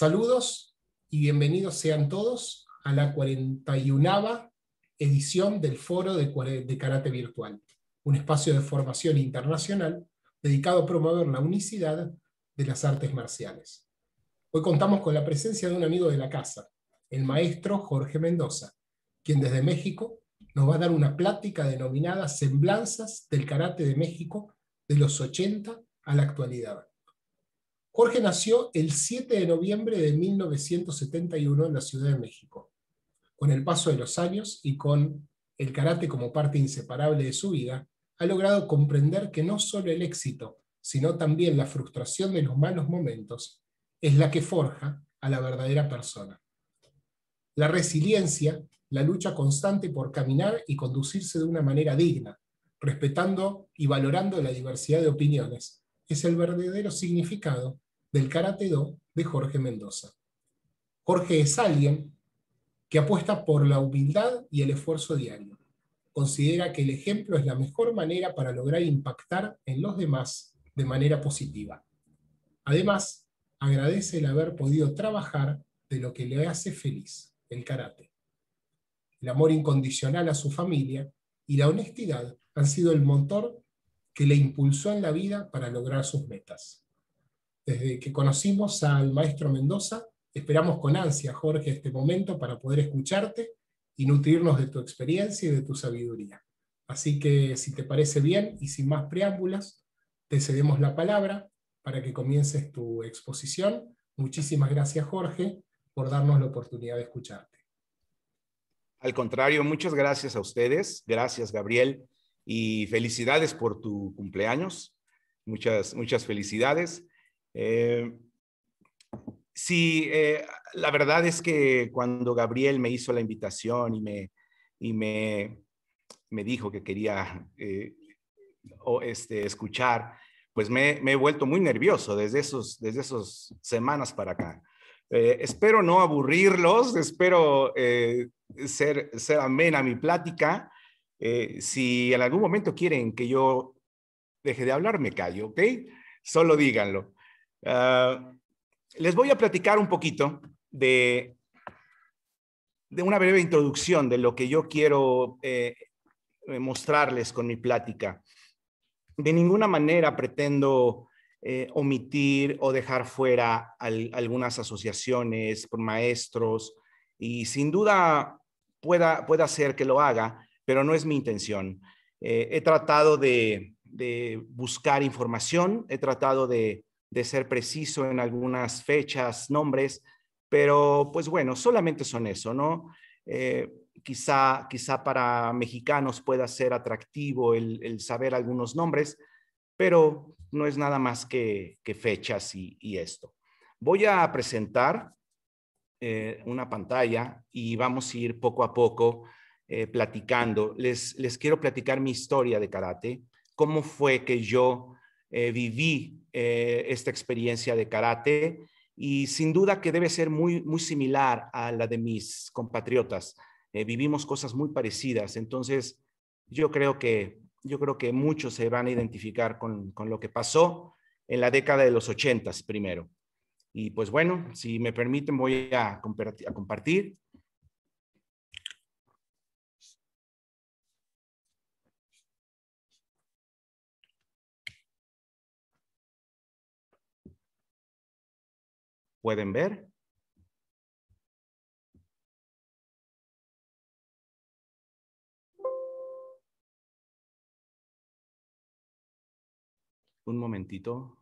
Saludos y bienvenidos sean todos a la 41 edición del Foro de, de Karate Virtual, un espacio de formación internacional dedicado a promover la unicidad de las artes marciales. Hoy contamos con la presencia de un amigo de la casa, el maestro Jorge Mendoza, quien desde México nos va a dar una plática denominada Semblanzas del Karate de México de los 80 a la actualidad. Jorge nació el 7 de noviembre de 1971 en la Ciudad de México. Con el paso de los años y con el karate como parte inseparable de su vida, ha logrado comprender que no solo el éxito, sino también la frustración de los malos momentos es la que forja a la verdadera persona. La resiliencia, la lucha constante por caminar y conducirse de una manera digna, respetando y valorando la diversidad de opiniones, es el verdadero significado del Karate Do de Jorge Mendoza. Jorge es alguien que apuesta por la humildad y el esfuerzo diario. Considera que el ejemplo es la mejor manera para lograr impactar en los demás de manera positiva. Además, agradece el haber podido trabajar de lo que le hace feliz, el karate. El amor incondicional a su familia y la honestidad han sido el motor que le impulsó en la vida para lograr sus metas. Desde que conocimos al maestro Mendoza, esperamos con ansia, Jorge, este momento para poder escucharte y nutrirnos de tu experiencia y de tu sabiduría. Así que, si te parece bien y sin más preámbulas, te cedemos la palabra para que comiences tu exposición. Muchísimas gracias, Jorge, por darnos la oportunidad de escucharte. Al contrario, muchas gracias a ustedes. Gracias, Gabriel y felicidades por tu cumpleaños. Muchas, muchas felicidades. Eh, sí, eh, la verdad es que cuando Gabriel me hizo la invitación y me, dijo que quería eh, este, escuchar, pues me, he vuelto muy nervioso desde desde esas semanas para acá. espero no aburrirlos, espero ser, ser amena mi plática eh, si en algún momento quieren que yo deje de hablar, me callo, ¿ok? Solo díganlo. Ah, les voy a platicar un poquito de, una breve introducción de lo que yo quiero eh, eh, mostrarles con mi plática. De ninguna manera pretendo omitir o dejar fuera algunas asociaciones, maestros, y sin duda pueda, pueda ser que lo haga, pero no es mi intención. Eh, he tratado de, buscar información, he tratado de, ser preciso en algunas fechas, nombres, pero pues bueno, solamente son eso, ¿no? Eh, quizá, para mexicanos pueda ser atractivo el, saber algunos nombres, pero no es nada más que, fechas y, esto. Voy a presentar eh, una pantalla y vamos a ir poco a poco eh, platicando, les, les quiero platicar mi historia de karate, cómo fue que yo eh, viví eh, esta experiencia de karate y sin duda que debe ser muy, muy similar a la de mis compatriotas. vivimos cosas muy parecidas, entonces yo creo que, yo creo que muchos se van a identificar con, lo que pasó en la década de los ochentas primero. Y pues bueno, si me permiten voy a, a compartir ¿Pueden ver? Un momentito.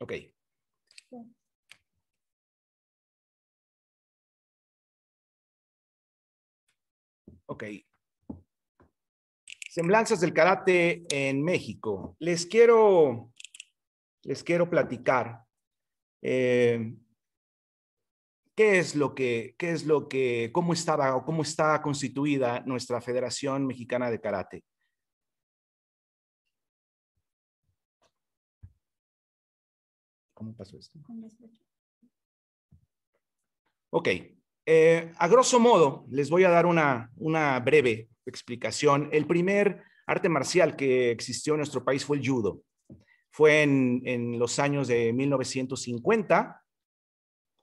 Ok. Ok, Semblanzas del karate en México. Les quiero, les quiero platicar eh, qué es lo que, qué es lo que, cómo estaba o cómo está constituida nuestra Federación Mexicana de Karate. ¿Cómo pasó esto? Ok. Eh, a grosso modo, les voy a dar una, una breve explicación. El primer arte marcial que existió en nuestro país fue el judo. Fue en, los años de 1950,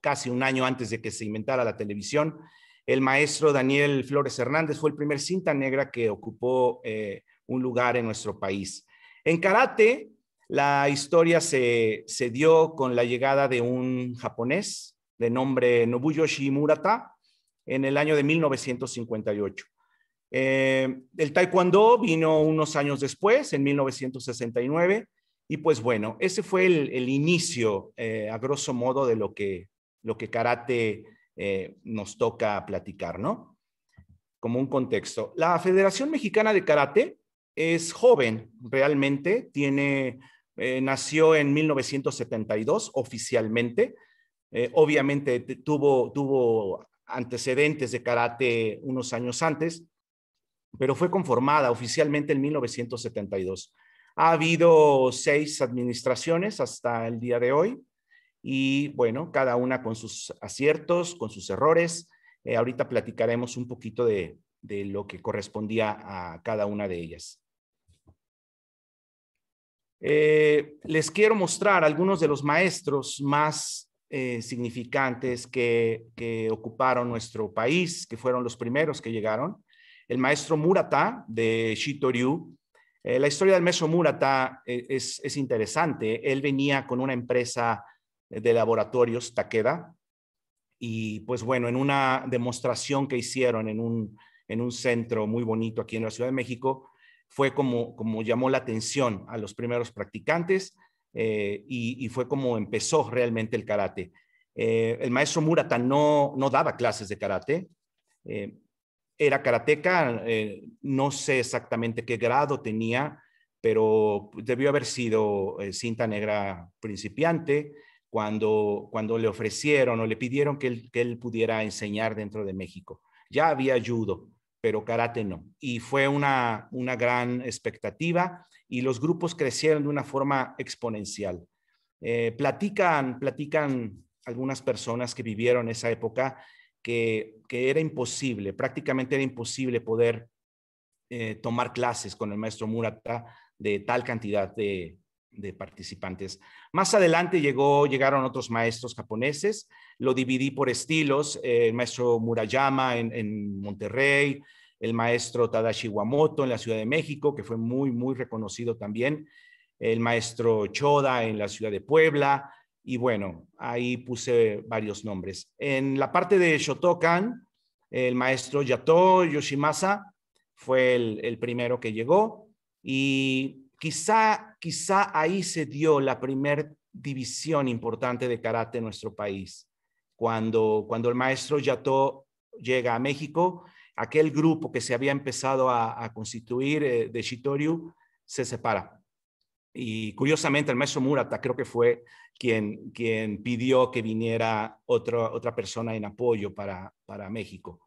casi un año antes de que se inventara la televisión. El maestro Daniel Flores Hernández fue el primer cinta negra que ocupó eh, un lugar en nuestro país. En karate, la historia se, se, dio con la llegada de un japonés de nombre Nobuyoshi Murata en el año de 1958. Eh, el taekwondo vino unos años después, en 1969, y pues bueno, ese fue el, inicio, eh, a grosso modo, de lo que, lo que karate eh, nos toca platicar, ¿no? Como un contexto. La Federación Mexicana de Karate es joven, realmente, tiene, nació en 1972 oficialmente. obviamente tuvo, tuvo antecedentes de karate unos años antes, pero fue conformada oficialmente en 1972. Ha habido seis administraciones hasta el día de hoy y bueno, cada una con sus aciertos, con sus errores. Eh, ahorita platicaremos un poquito de, lo que correspondía a cada una de ellas. Eh, les quiero mostrar algunos de los maestros más eh, significantes que, ocuparon nuestro país, que fueron los primeros que llegaron el maestro Murata de Shitoryu. Eh, la historia del maestro Murata eh, es, interesante. Él venía con una empresa de laboratorios, Takeda, y pues bueno, en una demostración que hicieron en un, en un centro muy bonito aquí en la Ciudad de México, fue como, como llamó la atención a los primeros practicantes eh, y, fue como empezó realmente el karate. el maestro Murata no, no daba clases de karate, era karateca, eh, no sé exactamente qué grado tenía, pero debió haber sido eh, cinta negra principiante cuando, cuando le ofrecieron o le pidieron que él, pudiera enseñar dentro de México. Ya había judo, pero karate no. Y fue una, gran expectativa y los grupos crecieron de una forma exponencial. Eh, platican, platican algunas personas que vivieron esa época que, era imposible, prácticamente era imposible poder eh, tomar clases con el maestro Murata de tal cantidad de, participantes. Más adelante llegaron otros maestros japoneses, lo dividí por estilos, eh, el maestro Murayama en, en, Monterrey, el maestro Tadashi Wamoto en la Ciudad de México, que fue muy, muy reconocido también, el maestro Choda en la Ciudad de Puebla, y bueno, ahí puse varios nombres. En la parte de Shotokan, el maestro Yato Yoshimasa fue el, primero que llegó y quizá, quizá ahí se dio la primera división importante de karate en nuestro país. Cuando, cuando el maestro Yato llega a México, aquel grupo que se había empezado a, constituir eh, de Shitoryu se separa y curiosamente, el maestro Murata creo que fue quien, quien pidió que viniera otra persona en apoyo para, México.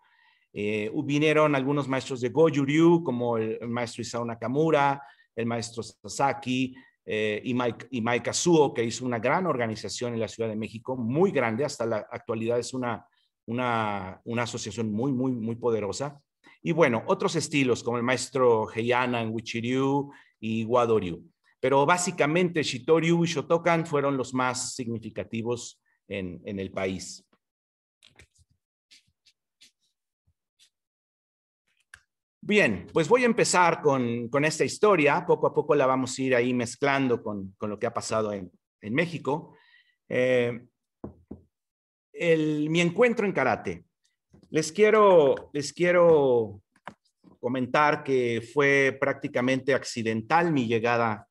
Eh, vinieron algunos maestros de Goju-Ryu, como el, maestro Isao Nakamura, el maestro Sasaki eh, y, Mike, y Mike que hizo una gran organización en la Ciudad de México, muy grande, hasta la actualidad es una, asociación muy, muy, muy poderosa. Y bueno, otros estilos como el maestro Heiana en Wichiryu y Guadoryu pero básicamente Shitoryu y Shotokan fueron los más significativos en, el país. Bien, pues voy a empezar con, esta historia. Poco a poco la vamos a ir ahí mezclando con, lo que ha pasado en, México. Eh, mi encuentro en karate. Les quiero, les quiero comentar que fue prácticamente accidental mi llegada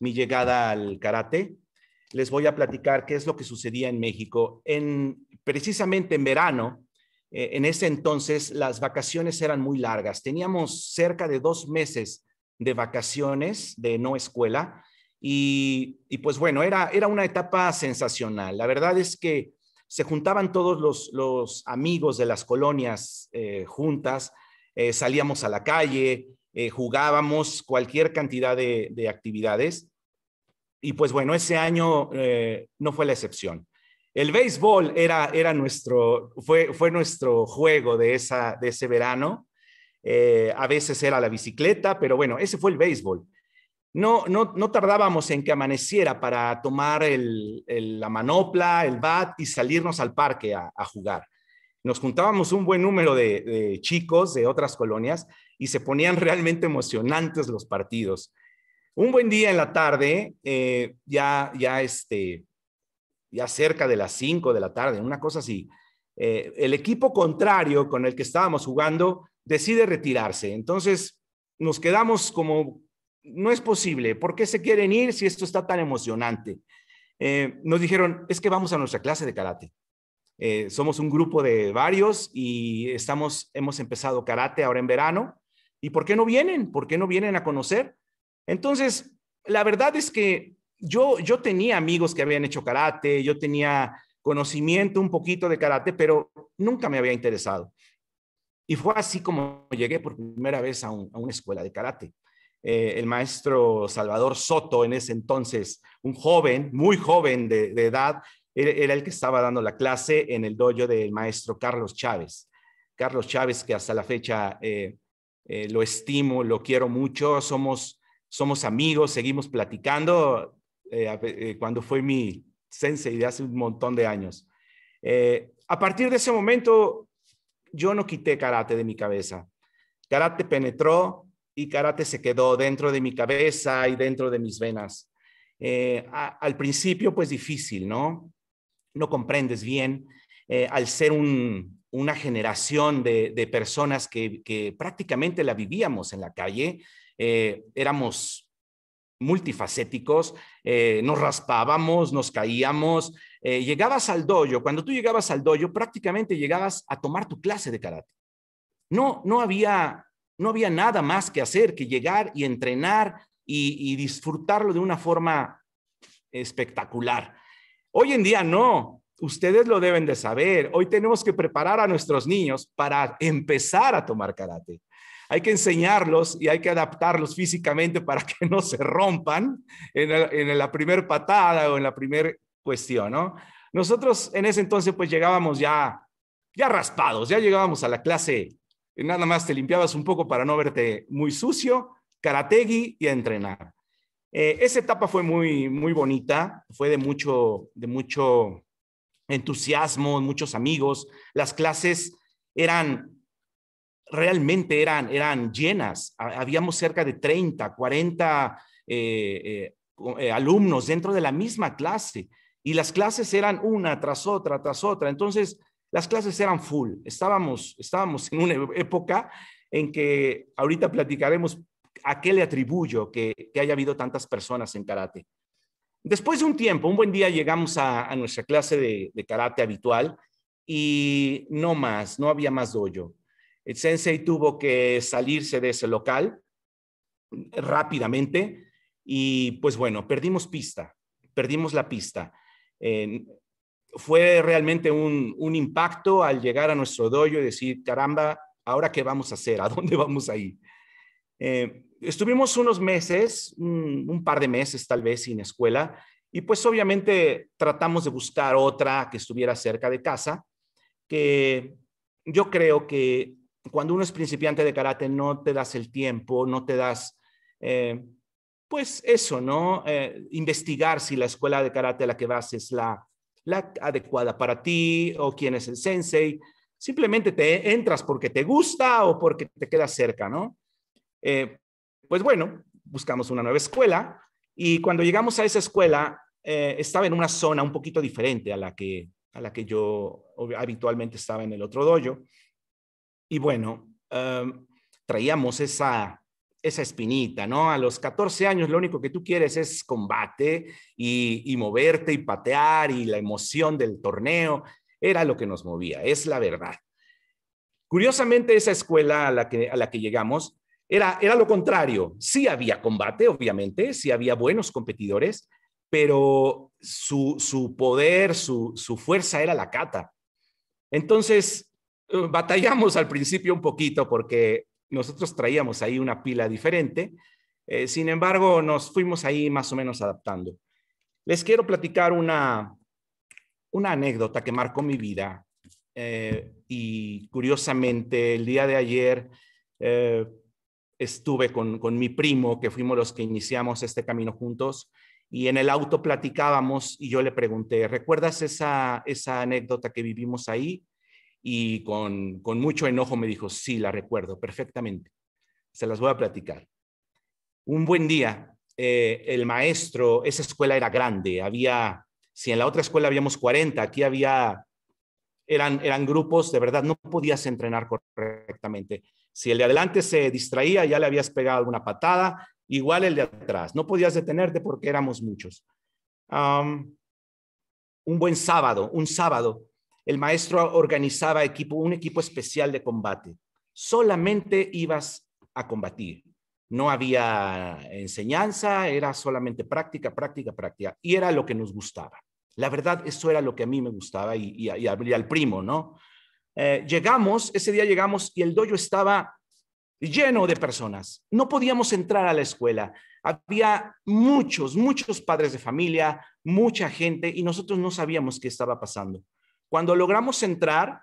mi llegada al karate, les voy a platicar qué es lo que sucedía en México. En, precisamente en verano, eh, en ese entonces las vacaciones eran muy largas. Teníamos cerca de dos meses de vacaciones de no escuela y, pues bueno, era, era una etapa sensacional. La verdad es que se juntaban todos los, los amigos de las colonias eh, juntas, eh, salíamos a la calle, eh, jugábamos cualquier cantidad de, actividades. Y pues bueno, ese año eh, no fue la excepción. El béisbol era, nuestro, fue, nuestro juego de, ese verano. Eh, a veces era la bicicleta, pero bueno, ese fue el béisbol. No, no, tardábamos en que amaneciera para tomar el, la manopla, el bat y salirnos al parque a, jugar. Nos juntábamos un buen número de chicos de otras colonias y se ponían realmente emocionantes los partidos. Un buen día en la tarde, eh, ya, ya, este, ya cerca de las 5 de la tarde, una cosa así, eh, el equipo contrario con el que estábamos jugando decide retirarse. Entonces nos quedamos como, no es posible, ¿por qué se quieren ir si esto está tan emocionante? Eh, nos dijeron, es que vamos a nuestra clase de karate. somos un grupo de varios y estamos, hemos empezado karate ahora en verano ¿Y por qué no vienen? ¿Por qué no vienen a conocer? Entonces, la verdad es que yo, yo tenía amigos que habían hecho karate, yo tenía conocimiento un poquito de karate, pero nunca me había interesado. Y fue así como llegué por primera vez a, una escuela de karate. Eh, el maestro Salvador Soto, en ese entonces, un joven, muy joven de, edad, era el que estaba dando la clase en el dojo del maestro Carlos Chávez. Carlos Chávez, que hasta la fecha eh, eh, lo estimo, lo quiero mucho, somos, somos amigos, seguimos platicando eh, eh, cuando fue mi sensei de hace un montón de años. a partir de ese momento, yo no quité karate de mi cabeza. Karate penetró y karate se quedó dentro de mi cabeza y dentro de mis venas. al principio, pues difícil, ¿no? No comprendes bien. al ser un, una generación de, personas que, prácticamente la vivíamos en la calle, eh, éramos multifacéticos, eh, nos raspábamos, nos caíamos, eh, llegabas al dojo, cuando tú llegabas al dojo prácticamente llegabas a tomar tu clase de karate. No, no había, no había nada más que hacer que llegar y entrenar y disfrutarlo de una forma espectacular. Hoy en día no, ustedes lo deben de saber. Hoy tenemos que preparar a nuestros niños para empezar a tomar karate. Hay que enseñarlos y hay que adaptarlos físicamente para que no se rompan en, la primera patada o en la primera cuestión, ¿no? Nosotros en ese entonces pues llegábamos ya, ya raspados, ya llegábamos a la clase, nada más te limpiabas un poco para no verte muy sucio, karategi y a entrenar. Eh, esa etapa fue muy, muy bonita, fue de mucho, de mucho entusiasmo, muchos amigos. Las clases eran, realmente eran, eran llenas. Habíamos cerca de 30, 40 eh, eh, eh, alumnos dentro de la misma clase y las clases eran una tras otra, tras otra. Entonces, las clases eran full. Estábamos, estábamos en una e-, época en que ahorita platicaremos a qué le atribuyo que, que haya habido tantas personas en karate. Después de un tiempo, un buen día llegamos a, nuestra clase de, karate habitual y no más, no había más dojo. El sensei tuvo que salirse de ese local rápidamente y pues bueno, perdimos pista, perdimos la pista. fue realmente un, impacto al llegar a nuestro dojo y decir, caramba, ¿ahora qué vamos a hacer? ¿A dónde vamos a ir? Eh, estuvimos unos meses, mm, un, par de meses tal vez sin escuela, y pues obviamente tratamos de buscar otra que estuviera cerca de casa, que yo creo que cuando uno es principiante de karate no te das el tiempo, no te das, eh, pues eso, ¿no? Eh, investigar si la escuela de karate a la que vas es la, la adecuada para ti o quién es el sensei. Simplemente te entras porque te gusta o porque te queda cerca, ¿no? Eh, pues bueno, buscamos una nueva escuela y cuando llegamos a esa escuela eh, estaba en una zona un poquito diferente a la que, a la que yo habitualmente estaba en el otro dojo. Y bueno, em, traíamos esa, esa espinita, ¿no? A los 14 años lo único que tú quieres es combate y, y, moverte y patear y la emoción del torneo era lo que nos movía, es la verdad. Curiosamente, esa escuela a la que, a la que llegamos era, lo contrario. Sí había combate, obviamente, sí había buenos competidores, pero su, poder, su, fuerza era la cata. Entonces, eh, batallamos al principio un poquito porque nosotros traíamos ahí una pila diferente. Eh, sin embargo, nos fuimos ahí más o menos adaptando. Les quiero platicar una, una anécdota que marcó mi vida. Eh, y curiosamente, el día de ayer estuve con, mi primo, que fuimos los que iniciamos este camino juntos, y en el auto platicábamos y yo le pregunté, ¿recuerdas esa, esa anécdota que vivimos ahí? Y con, con mucho enojo me dijo, sí, la recuerdo perfectamente. Se las voy a platicar. Un buen día, eh, el maestro, esa escuela era grande, había, si en la otra escuela habíamos 40, aquí había, eran, eran grupos, de verdad no podías entrenar correctamente. Si el de adelante se distraía, ya le habías pegado una patada, igual el de atrás. No podías detenerte porque éramos muchos. un buen sábado, un sábado, el maestro organizaba equipo, un equipo especial de combate. Solamente ibas a combatir. No había enseñanza, era solamente práctica, práctica, práctica. Y era lo que nos gustaba. La verdad, eso era lo que a mí me gustaba y, y al primo, ¿no? Eh, llegamos, ese día llegamos y el dojo estaba lleno de personas. No podíamos entrar a la escuela. Había muchos, muchos padres de familia, mucha gente y nosotros no sabíamos qué estaba pasando. Cuando logramos entrar,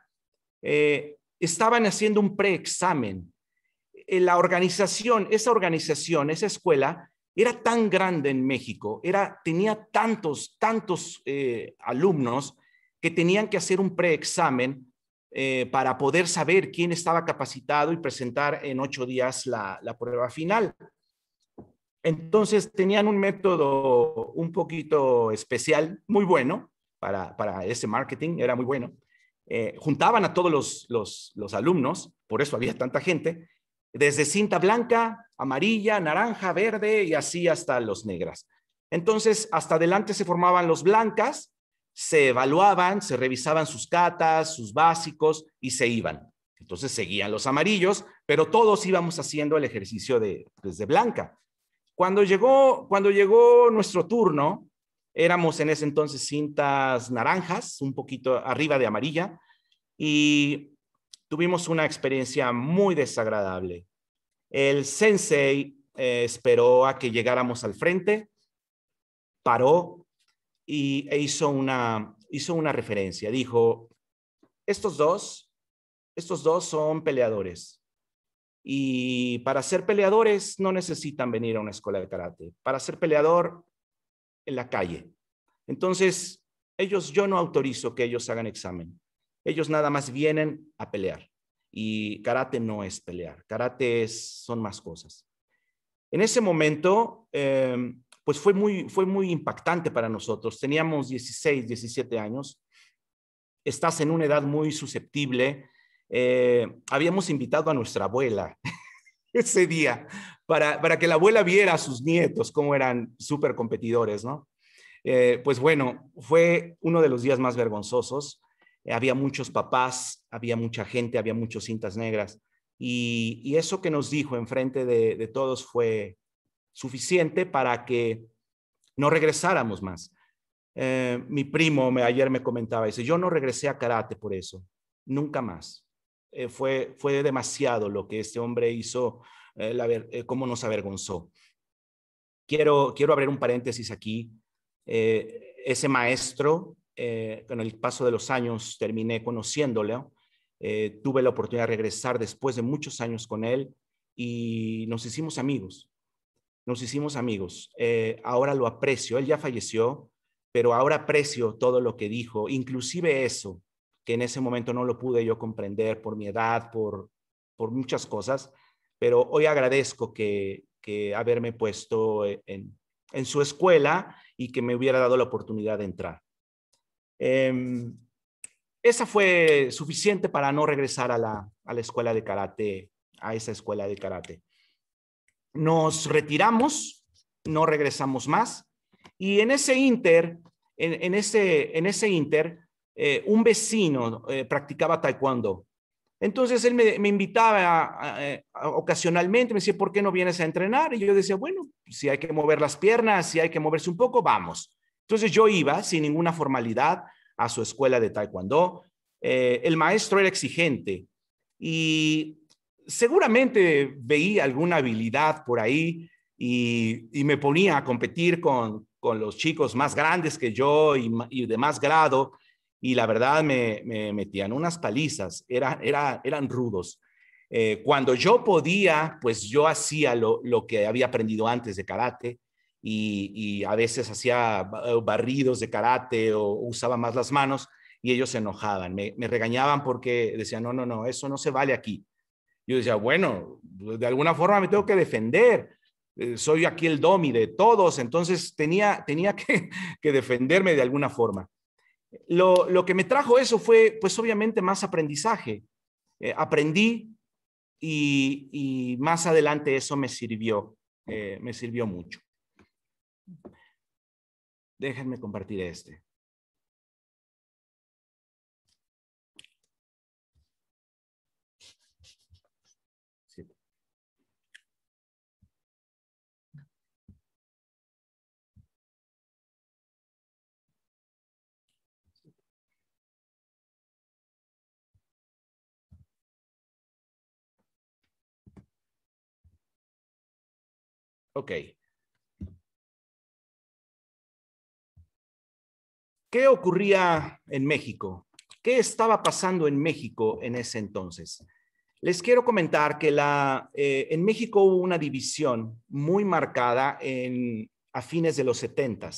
eh, estaban haciendo un preexamen. Eh, la organización, esa organización, esa escuela, era tan grande en México, era, tenía tantos, tantos alumnos que tenían que hacer un preexamen eh, para poder saber quién estaba capacitado y presentar en ocho días la, prueba final. Entonces tenían un método un poquito especial, muy bueno para, ese marketing, era muy bueno. Eh, juntaban a todos los, alumnos, por eso había tanta gente, desde cinta blanca, amarilla, naranja, verde y así hasta los negras. Entonces, hasta adelante se formaban los blancas se evaluaban, se revisaban sus catas, sus básicos y se iban. Entonces seguían los amarillos, pero todos íbamos haciendo el ejercicio de, desde pues, blanca. Cuando llegó, cuando llegó nuestro turno, éramos en ese entonces cintas naranjas, un poquito arriba de amarilla, y tuvimos una experiencia muy desagradable. El sensei eh, esperó a que llegáramos al frente, paró y, e hizo una, hizo una referencia. Dijo, estos dos, estos dos son peleadores. Y para ser peleadores no necesitan venir a una escuela de karate. Para ser peleador, en la calle. Entonces, ellos, yo no autorizo que ellos hagan examen. Ellos nada más vienen a pelear. Y karate no es pelear. Karate es, son más cosas. En ese momento, em, pues fue muy, fue muy impactante para nosotros. Teníamos 16, 17 años, estás en una edad muy susceptible. Eh, habíamos invitado a nuestra abuela ese día para, que la abuela viera a sus nietos cómo eran súper competidores, ¿no? Eh, pues bueno, fue uno de los días más vergonzosos. Eh, había muchos papás, había mucha gente, había muchas cintas negras. Y, eso que nos dijo enfrente de, de todos fue, suficiente para que no regresáramos más. Eh, mi primo ayer me comentaba, dice, yo no regresé a karate por eso, nunca más. Eh, fue, fue demasiado lo que este hombre hizo, eh, cómo nos avergonzó. Quiero, quiero abrir un paréntesis aquí. ese maestro, con el paso de los años, terminé conociéndole. tuve la oportunidad de regresar después de muchos años con él y nos hicimos amigos nos hicimos amigos. Eh, ahora lo aprecio, él ya falleció, pero ahora aprecio todo lo que dijo, inclusive eso, que en ese momento no lo pude yo comprender por mi edad, por, por muchas cosas, pero hoy agradezco que, haberme puesto e, en, en su escuela y que me hubiera dado la oportunidad de entrar. Em, esa fue suficiente para no regresar a la, a la escuela de karate, a esa escuela de karate nos retiramos, no regresamos más. Y en ese inter, en, ese, en ese inter, eh, un vecino eh, practicaba taekwondo. Entonces él me, invitaba eh, ocasionalmente, me decía, ¿por qué no vienes a entrenar? Y yo decía, bueno, si hay que mover las piernas, si hay que moverse un poco, vamos. Entonces yo iba sin ninguna formalidad a su escuela de taekwondo. el maestro era exigente y seguramente veía alguna habilidad por ahí y, me ponía a competir con, los chicos más grandes que yo y, de más grado y la verdad me, metían unas palizas, era, eran rudos. Eh, cuando yo podía, pues yo hacía lo, que había aprendido antes de karate y, a veces hacía eh, barridos de karate o usaba más las manos y ellos se enojaban, me, me regañaban porque decían, no, no, no, eso no se vale aquí. Yo decía, bueno, pues, de alguna forma me tengo que defender. Eh, soy aquí el domi de todos, entonces tenía, tenía que, defenderme de alguna forma. Lo, que me trajo eso fue, pues obviamente, más aprendizaje. Eh, aprendí y, más adelante eso me sirvió, eh, me sirvió mucho. Déjenme compartir este. Ok. ¿Qué ocurría en México? ¿Qué estaba pasando en México en ese entonces? Les quiero comentar que la, eh, en México hubo una división muy marcada en, a fines de los 70.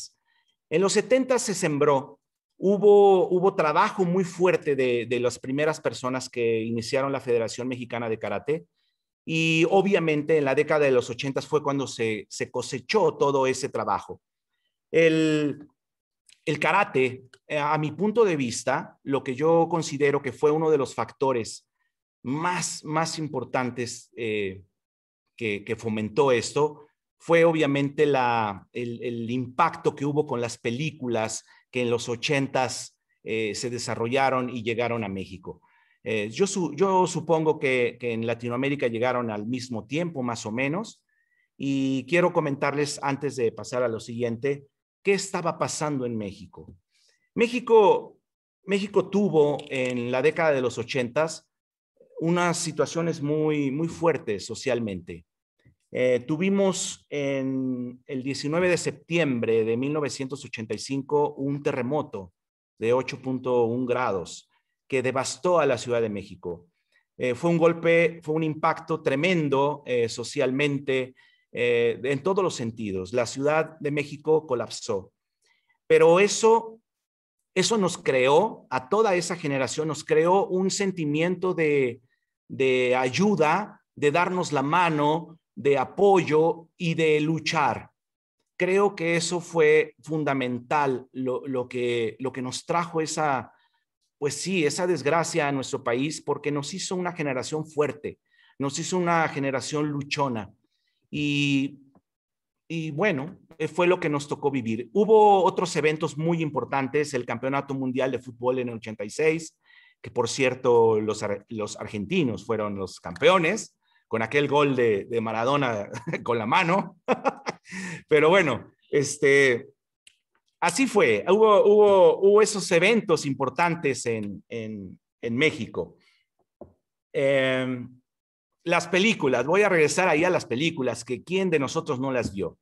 En los 70 se sembró, hubo, hubo trabajo muy fuerte de las primeras personas que iniciaron la Federación Mexicana de Karate. Y obviamente en la década de los 80 fue cuando se, cosechó todo ese trabajo. El, karate, eh, a mi punto de vista, lo que yo considero que fue uno de los factores más, más importantes eh, que, fomentó esto, fue obviamente el, impacto que hubo con las películas que en los 80 eh, se desarrollaron y llegaron a México. Eh, yo, supongo que, en Latinoamérica llegaron al mismo tiempo, más o menos, y quiero comentarles antes de pasar a lo siguiente, qué estaba pasando en México. México, México tuvo en la década de los ochentas unas situaciones muy, muy fuertes socialmente. Eh, tuvimos en el 19 de septiembre de 1985 un terremoto de 8.1 grados que devastó a la Ciudad de México. Eh, fue un golpe, fue un impacto tremendo eh, socialmente eh, en todos los sentidos. La Ciudad de México colapsó. Pero eso, eso nos creó, a toda esa generación, nos creó un sentimiento de, de ayuda, de darnos la mano, de apoyo y de luchar. Creo que eso fue fundamental, lo que, lo que nos trajo esa, pues sí, esa desgracia a nuestro país porque nos hizo una generación fuerte, nos hizo una generación luchona. Y, y bueno, eh, fue lo que nos tocó vivir. Hubo otros eventos muy importantes, el Campeonato Mundial de Fútbol en el 86, que por cierto los, argentinos fueron los campeones con aquel gol de, de Maradona con la mano. Pero bueno, este, así fue, hubo, esos eventos importantes en, México. Em, las películas, voy a regresar ahí a las películas, que quién de nosotros no las vio.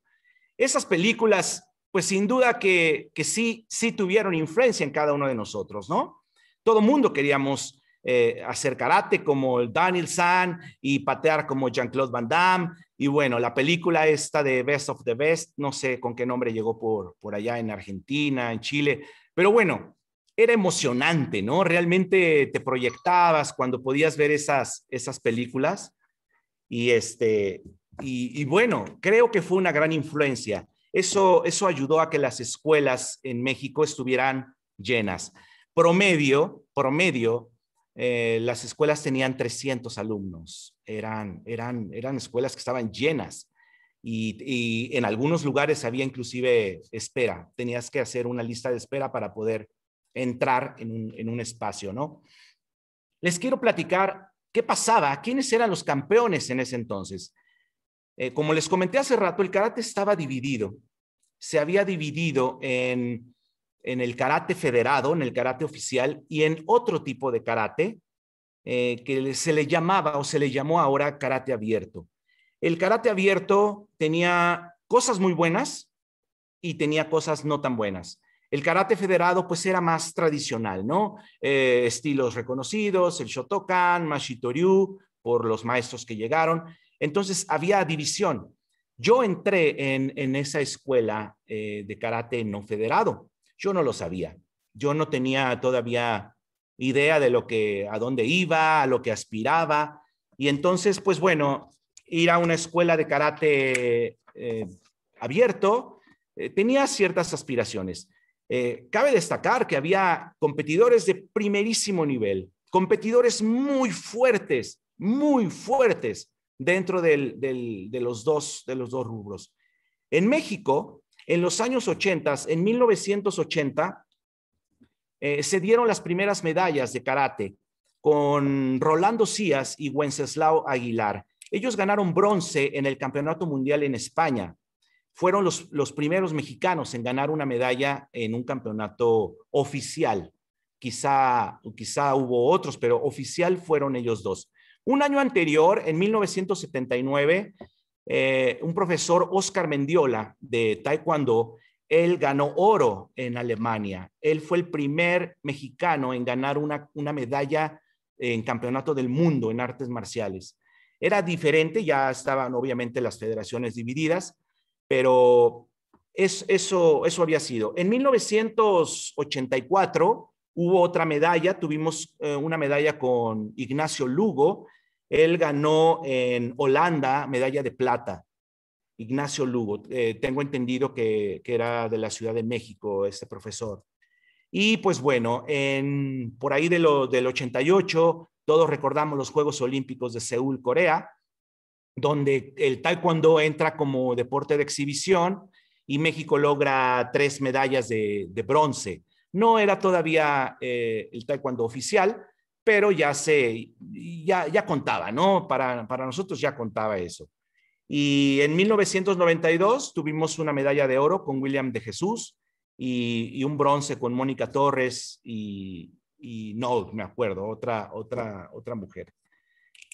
Esas películas, pues sin duda que, sí, tuvieron influencia en cada uno de nosotros, ¿no? Todo mundo queríamos eh, hacer karate como Daniel San y patear como Jean-Claude Van Damme y bueno, la película esta de Best of the Best, no sé con qué nombre llegó por, por allá en Argentina, en Chile, pero bueno, era emocionante, ¿no? Realmente te proyectabas cuando podías ver esas, esas películas. Y, este, y, bueno, creo que fue una gran influencia. Eso, eso ayudó a que las escuelas en México estuvieran llenas. Promedio, promedio, eh, las escuelas tenían 300 alumnos, eran, eran, eran escuelas que estaban llenas y, en algunos lugares había inclusive espera, tenías que hacer una lista de espera para poder entrar en un, espacio, ¿no? Les quiero platicar qué pasaba, quiénes eran los campeones en ese entonces. Eh, como les comenté hace rato, el karate estaba dividido. Se había dividido en en el karate federado, en el karate oficial y en otro tipo de karate eh, que se le llamaba o se le llamó ahora karate abierto. El karate abierto tenía cosas muy buenas y tenía cosas no tan buenas. El karate federado pues era más tradicional, ¿no? Eh, estilos reconocidos, el Shotokan, Mashitoryu, por los maestros que llegaron. Entonces había división. Yo entré en, esa escuela eh, de karate no federado yo no lo sabía. Yo no tenía todavía idea de lo que, a dónde iba, a lo que aspiraba. Y entonces, pues bueno, ir a una escuela de karate eh, abierto, eh, tenía ciertas aspiraciones. Eh, cabe destacar que había competidores de primerísimo nivel, competidores muy fuertes, muy fuertes dentro de, los dos, de los dos rubros. En México, en los años 80, en 1980, eh, se dieron las primeras medallas de karate con Rolando Cías y Wenceslao Aguilar. Ellos ganaron bronce en el Campeonato Mundial en España. Fueron los, los primeros mexicanos en ganar una medalla en un campeonato oficial. Quizá, quizá hubo otros, pero oficial fueron ellos dos. Un año anterior, en 1979, eh, un profesor, Oscar Mendiola, de Taekwondo, él ganó oro en Alemania. Él fue el primer mexicano en ganar una, medalla en campeonato del mundo en artes marciales. Era diferente, ya estaban obviamente las federaciones divididas, pero es, eso, eso había sido. En 1984 hubo otra medalla, tuvimos eh, una medalla con Ignacio Lugo él ganó en Holanda medalla de plata. Ignacio Lugo, eh, tengo entendido que, era de la Ciudad de México este profesor. Y pues bueno, por ahí de lo, del 88, todos recordamos los Juegos Olímpicos de Seúl, Corea, donde el taekwondo entra como deporte de exhibición y México logra tres medallas de, bronce. No era todavía eh, el taekwondo oficial, pero ya se, ya, ya contaba, ¿no? Para, para nosotros ya contaba eso. Y en 1992 tuvimos una medalla de oro con William de Jesús y, y un bronce con Mónica Torres y, y, no, me acuerdo, otra, otra, otra mujer.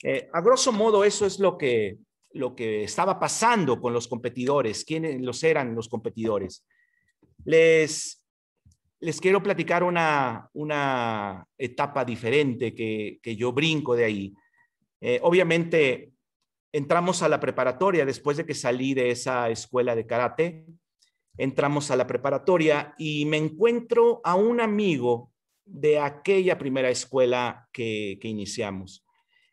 Eh, a grosso modo, eso es lo que, lo que estaba pasando con los competidores, quiénes los eran los competidores. Les, les quiero platicar una, etapa diferente que, yo brinco de ahí. Eh, obviamente, entramos a la preparatoria después de que salí de esa escuela de karate. Entramos a la preparatoria y me encuentro a un amigo de aquella primera escuela que, que iniciamos.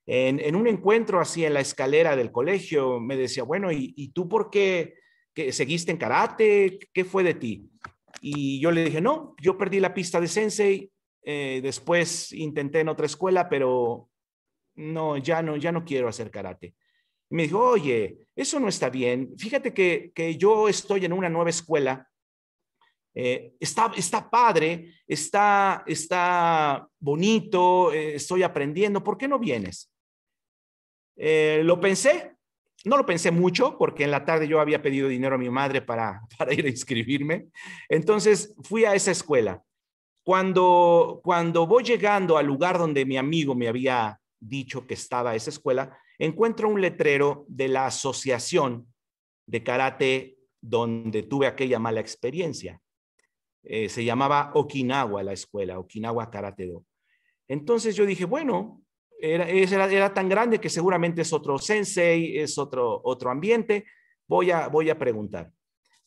En, un encuentro así en la escalera del colegio me decía, bueno, ¿y, tú por qué que seguiste en karate? ¿Qué fue de ti? Y yo le dije, no, yo perdí la pista de Sensei, eh, después intenté en otra escuela, pero no, ya no, ya no quiero hacer karate. me dijo, oye, eso no está bien. Fíjate que, yo estoy en una nueva escuela. Eh, está, padre, está, está bonito, eh, estoy aprendiendo. ¿Por qué no vienes? lo pensé, no lo pensé mucho porque en la tarde yo había pedido dinero a mi madre para, ir a inscribirme. Entonces fui a esa escuela. Cuando, cuando voy llegando al lugar donde mi amigo me había dicho que estaba esa escuela, encuentro un letrero de la asociación de karate donde tuve aquella mala experiencia. Eh, se llamaba Okinawa la escuela, Okinawa Karate Do. Entonces yo dije, bueno, era, tan grande que seguramente es otro sensei, es otro, otro ambiente. Voy a, voy a preguntar.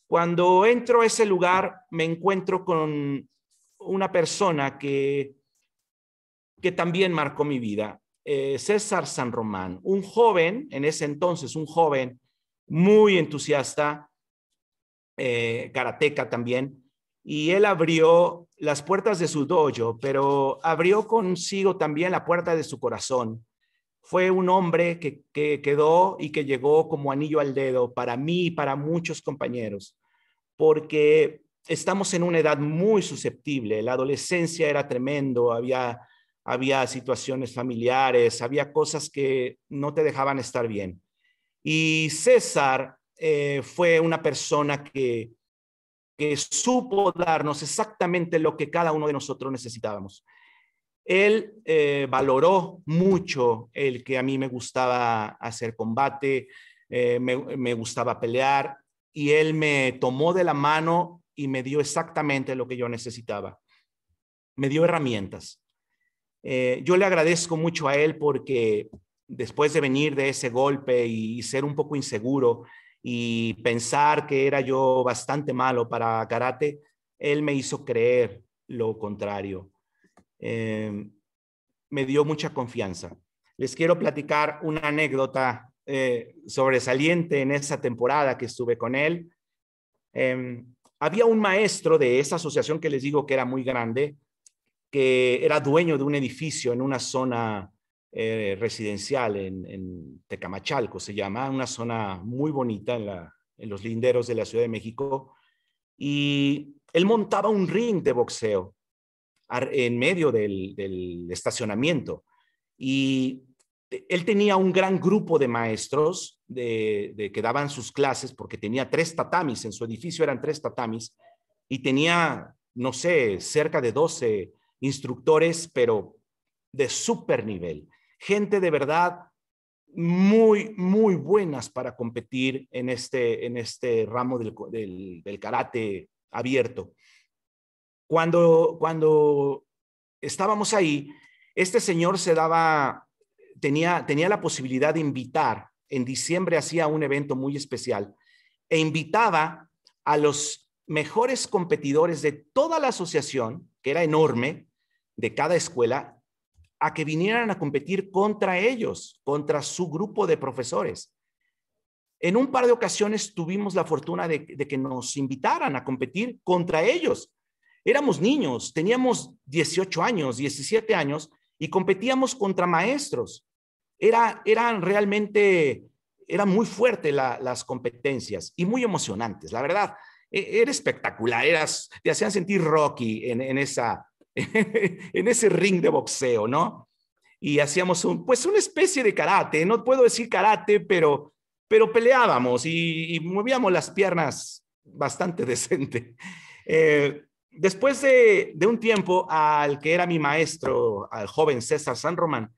Cuando entro a ese lugar, me encuentro con una persona que, que también marcó mi vida, eh, César San Román, un joven, en ese entonces, un joven muy entusiasta, eh, karateka karateca también, y él abrió las puertas de su dojo, pero abrió consigo también la puerta de su corazón. Fue un hombre que, quedó y que llegó como anillo al dedo para mí y para muchos compañeros, porque estamos en una edad muy susceptible. La adolescencia era tremendo, había, había situaciones familiares, había cosas que no te dejaban estar bien. Y César eh, fue una persona que, que supo darnos exactamente lo que cada uno de nosotros necesitábamos. Él eh, valoró mucho el que a mí me gustaba hacer combate, eh, me, gustaba pelear, y él me tomó de la mano y me dio exactamente lo que yo necesitaba. Me dio herramientas. Eh, yo le agradezco mucho a él porque después de venir de ese golpe y ser un poco inseguro, y pensar que era yo bastante malo para karate, él me hizo creer lo contrario. Eh, me dio mucha confianza. Les quiero platicar una anécdota eh, sobresaliente en esa temporada que estuve con él. Eh, había un maestro de esa asociación que les digo que era muy grande, que era dueño de un edificio en una zona eh, residencial en, Tecamachalco, se llama, una zona muy bonita en, los linderos de la Ciudad de México. Y él montaba un ring de boxeo en medio del, estacionamiento. Y e, él tenía un gran grupo de maestros que daban sus clases porque tenía tres tatamis, en su edificio eran tres tatamis, y tenía, no sé, cerca de 12 instructores, pero de súper nivel gente de verdad muy, muy buenas para competir en este, en este ramo del, karate abierto. Cuando, cuando estábamos ahí, este señor se daba, tenía, tenía la posibilidad de invitar, en diciembre hacía un evento muy especial, e invitaba a los mejores competidores de toda la asociación, que era enorme, de cada escuela, a que vinieran a competir contra ellos, contra su grupo de profesores. En un par de ocasiones tuvimos la fortuna de, que nos invitaran a competir contra ellos. Éramos niños, teníamos 18 años, 17 años y competíamos contra maestros. Era, eran realmente, era muy fuertes las competencias y muy emocionantes, la verdad. E, era espectacular, te hacían sentir Rocky en esa, en ese ring de boxeo, ¿no? Y hacíamos un, pues una especie de karate, no puedo decir karate, pero, pero peleábamos y, movíamos las piernas bastante decente. Eh, después de, de, un tiempo, al que era mi maestro, al joven César San Román,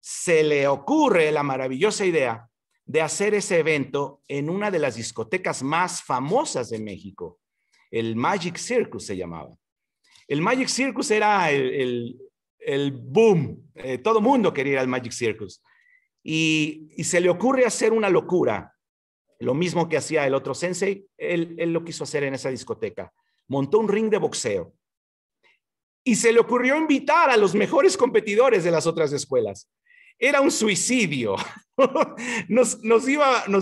se le ocurre la maravillosa idea de hacer ese evento en una de las discotecas más famosas de México, el Magic Circus se llamaba. El Magic Circus era el, boom, eh, todo mundo quería ir al Magic Circus. Y, se le ocurre hacer una locura, lo mismo que hacía el otro sensei, él, lo quiso hacer en esa discoteca. Montó un ring de boxeo y se le ocurrió invitar a los mejores competidores de las otras escuelas era un suicidio. Nos, nos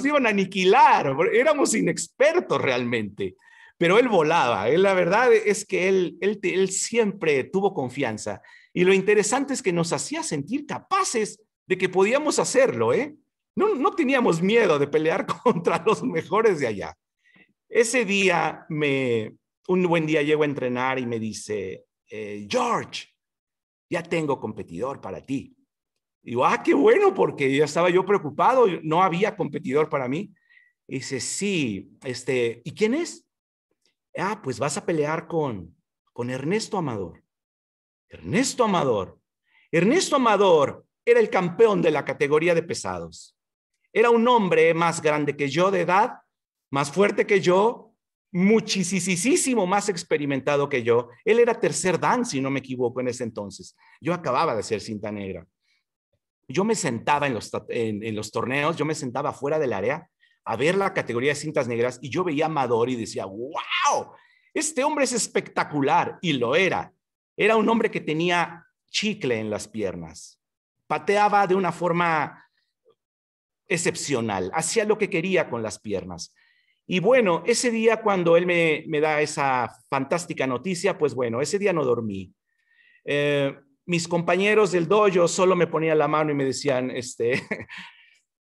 iban a aniquilar, éramos inexpertos realmente pero él volaba. Eh, la verdad es que él, él, siempre tuvo confianza. Y lo interesante es que nos hacía sentir capaces de que podíamos hacerlo, ¿eh? No, teníamos miedo de pelear contra los mejores de allá. Ese día, me, un buen día llego a entrenar y me dice, eh, George, ya tengo competidor para ti. Y digo, ah, qué bueno, porque ya estaba yo preocupado, no había competidor para mí. Y dice, sí, este, ¿y quién es? ah, pues vas a pelear con, Ernesto Amador. Ernesto Amador. Ernesto Amador era el campeón de la categoría de pesados. Era un hombre más grande que yo de edad, más fuerte que yo, muchísimo más experimentado que yo. Él era tercer dan, si no me equivoco, en ese entonces. Yo acababa de ser cinta negra. Yo me sentaba en los torneos, yo me sentaba fuera del área a ver la categoría de cintas negras y yo veía a Amador y decía, wow, este hombre es espectacular y lo era. Era un hombre que tenía chicle en las piernas, pateaba de una forma excepcional, hacía lo que quería con las piernas. Y bueno, ese día cuando él me, da esa fantástica noticia, pues bueno, ese día no dormí. Eh, mis compañeros del dojo solo me ponían la mano y me decían, este,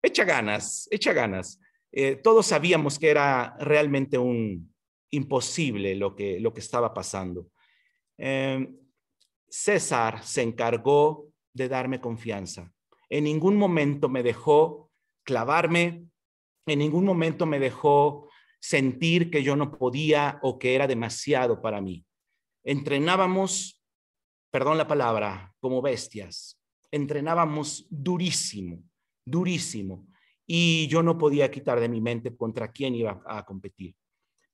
echa ganas, echa ganas. Eh, todos sabíamos que era realmente un imposible lo que, lo que estaba pasando. Em, César se encargó de darme confianza. En ningún momento me dejó clavarme, en ningún momento me dejó sentir que yo no podía o que era demasiado para mí. Entrenábamos, perdón la palabra, como bestias. Entrenábamos durísimo, durísimo y yo no podía quitar de mi mente contra quién iba a competir.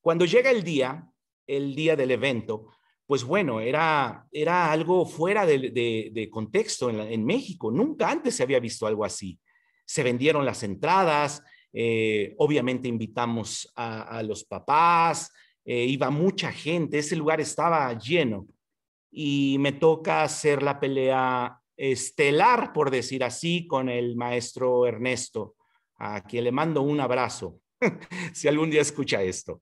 Cuando llega el día, el día del evento, pues bueno, era, era algo fuera de, contexto en, México. Nunca antes se había visto algo así. Se vendieron las entradas, eh, obviamente invitamos a, los papás, eh, iba mucha gente, ese lugar estaba lleno y me toca hacer la pelea estelar, por decir así, con el maestro Ernesto a quien le mando un abrazo, si algún día escucha esto.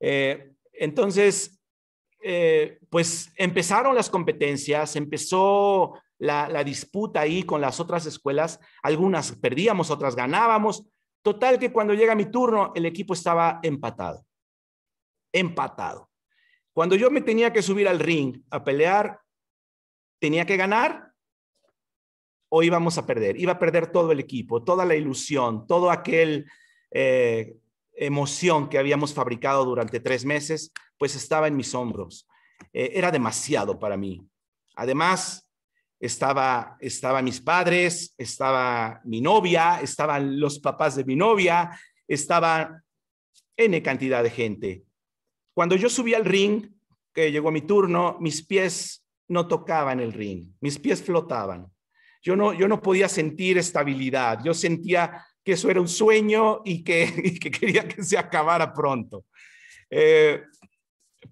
Eh, entonces, eh, pues empezaron las competencias, empezó la, disputa ahí con las otras escuelas, algunas perdíamos, otras ganábamos. Total que cuando llega mi turno, el equipo estaba empatado, empatado. Cuando yo me tenía que subir al ring a pelear, tenía que ganar o íbamos a perder. Iba a perder todo el equipo, toda la ilusión, toda aquel eh, emoción que habíamos fabricado durante tres meses, pues estaba en mis hombros. Eh, era demasiado para mí. Además, estaba, estaba mis padres, estaba mi novia, estaban los papás de mi novia, estaba N cantidad de gente. Cuando yo subí al ring, que llegó mi turno, mis pies no tocaban el ring, mis pies flotaban. Yo no, yo no podía sentir estabilidad, yo sentía que eso era un sueño y que, quería que se acabara pronto. Eh,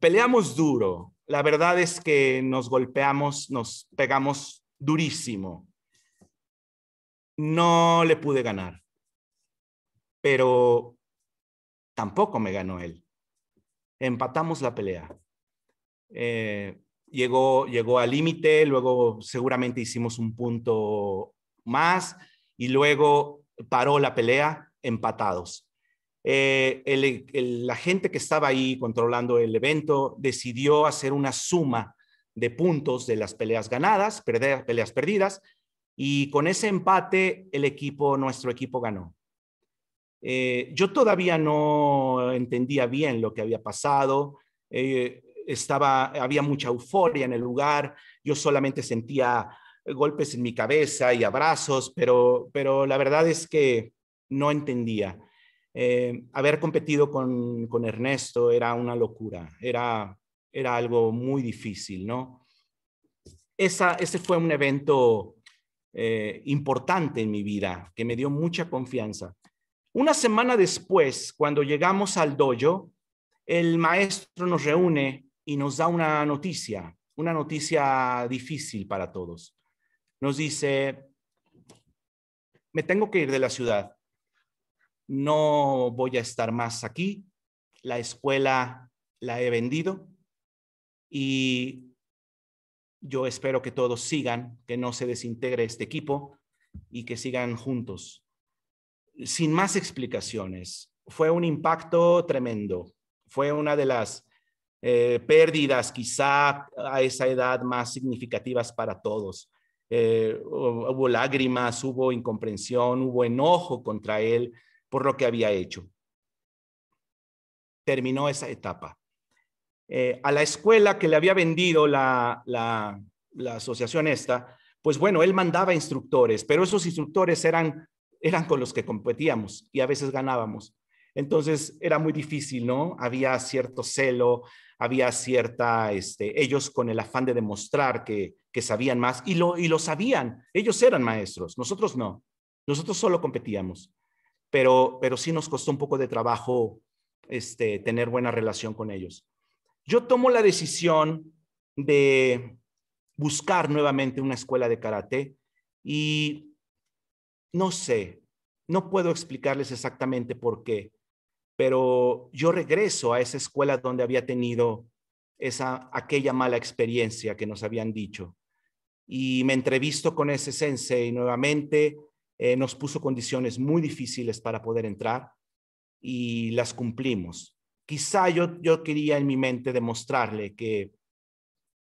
peleamos duro, la verdad es que nos golpeamos, nos pegamos durísimo. No le pude ganar, pero tampoco me ganó él. Empatamos la pelea. Eh, llegó, llegó al límite, luego seguramente hicimos un punto más y luego paró la pelea empatados. Eh, la gente que estaba ahí controlando el evento decidió hacer una suma de puntos de las peleas ganadas, peleas perdidas, y con ese empate el equipo, nuestro equipo ganó. Eh, yo todavía no entendía bien lo que había pasado. Eh, estaba, había mucha euforia en el lugar, yo solamente sentía golpes en mi cabeza y abrazos, pero, pero la verdad es que no entendía. Eh, haber competido con, Ernesto era una locura, era, era algo muy difícil, ¿no? ese fue un evento eh, importante en mi vida que me dio mucha confianza. Una semana después, cuando llegamos al dojo, el maestro nos reúne y nos da una noticia, una noticia difícil para todos. Nos dice, me tengo que ir de la ciudad, no voy a estar más aquí, la escuela la he vendido y yo espero que todos sigan, que no se desintegre este equipo y que sigan juntos. Sin más explicaciones, fue un impacto tremendo. Fue una de las eh, pérdidas quizá a esa edad más significativas para todos. Eh, hubo lágrimas, hubo incomprensión, hubo enojo contra él por lo que había hecho. Terminó esa etapa. Eh, a la escuela que le había vendido la, asociación esta, pues bueno, él mandaba instructores, pero esos instructores eran, eran con los que competíamos y a veces ganábamos. Entonces era muy difícil, ¿no? Había cierto celo, había cierta, este, ellos con el afán de demostrar que, que sabían más y lo, y lo sabían, ellos eran maestros, nosotros no, nosotros solo competíamos, pero, pero sí nos costó un poco de trabajo este, tener buena relación con ellos. Yo tomo la decisión de buscar nuevamente una escuela de karate y no sé, no puedo explicarles exactamente por qué, pero yo regreso a esa escuela donde había tenido aquella mala experiencia que nos habían dicho. Y me entrevisto con ese sensei nuevamente, eh, nos puso condiciones muy difíciles para poder entrar y las cumplimos. Quizá yo, quería en mi mente demostrarle que,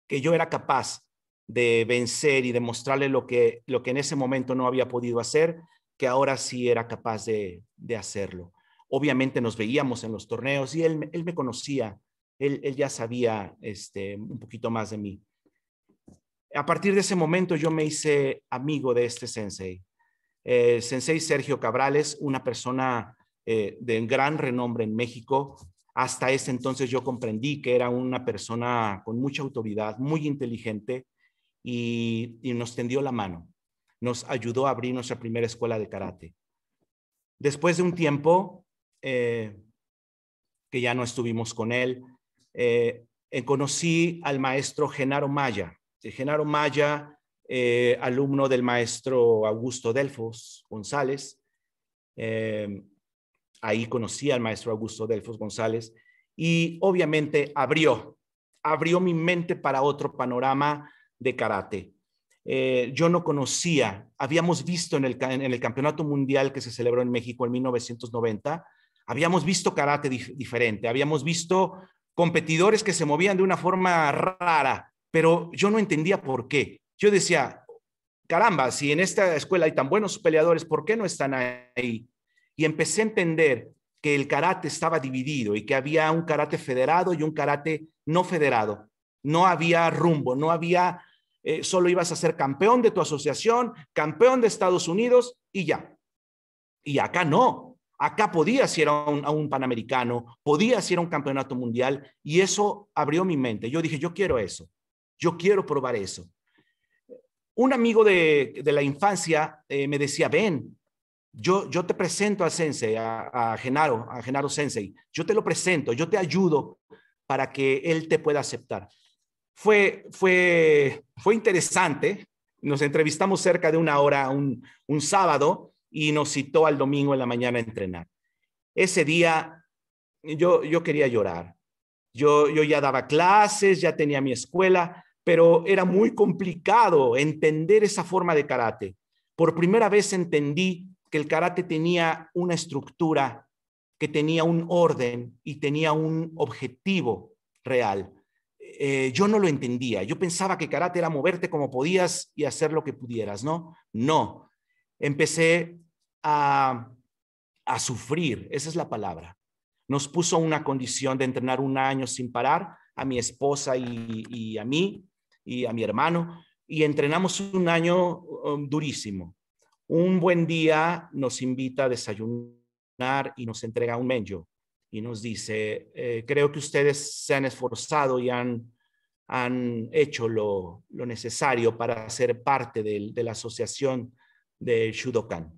que yo era capaz de vencer y demostrarle lo que, en ese momento no había podido hacer, que ahora sí era capaz de hacerlo. Obviamente nos veíamos en los torneos y él, me conocía, él, ya sabía este, un poquito más de mí. A partir de ese momento yo me hice amigo de este sensei. Eh, sensei Sergio Cabrales, una persona eh, de gran renombre en México. Hasta ese entonces yo comprendí que era una persona con mucha autoridad, muy inteligente y, y nos tendió la mano. Nos ayudó a abrir nuestra primera escuela de karate. Después de un tiempo, eh, que ya no estuvimos con él, eh, eh, conocí al maestro Genaro Maya. Genaro Maya, alumno del maestro Augusto Delfos González. ahí conocí al maestro Augusto Delfos González y obviamente abrió, abrió mi mente para otro panorama de karate. yo no conocía, habíamos visto en el Campeonato Mundial que se celebró en México en 1990, Habíamos visto karate diferente, habíamos visto competidores que se movían de una forma rara, pero yo no entendía por qué. Yo decía, caramba, si en esta escuela hay tan buenos peleadores, ¿por qué no están ahí? Y empecé a entender que el karate estaba dividido y que había un karate federado y un karate no federado. No había rumbo, no había, eh, solo ibas a ser campeón de tu asociación, campeón de Estados Unidos y ya. Y acá no, Acá podía ser a un, panamericano, podía ser un campeonato mundial y eso abrió mi mente. Yo dije, yo quiero eso, yo quiero probar eso. Un amigo de, la infancia eh, me decía, ven, yo, yo te presento a sensei, a, Genaro, a Genaro sensei, yo te lo presento, yo te ayudo para que él te pueda aceptar. Fue, fue, fue interesante, nos entrevistamos cerca de una hora un, un sábado y nos citó al domingo en la mañana a entrenar. Ese día yo, yo quería llorar. Yo, ya daba clases, ya tenía mi escuela, pero era muy complicado entender esa forma de karate. Por primera vez entendí que el karate tenía una estructura, que tenía un orden y tenía un objetivo real. Eh, yo no lo entendía. Yo pensaba que karate era moverte como podías y hacer lo que pudieras, ¿no? No, empecé a, sufrir, esa es la palabra. Nos puso una condición de entrenar un año sin parar a mi esposa y, a mí y a mi hermano y entrenamos un año um, durísimo. Un buen día nos invita a desayunar y nos entrega un menjo y nos dice, eh, creo que ustedes se han esforzado y han, hecho lo, necesario para ser parte de la asociación de Shudokan.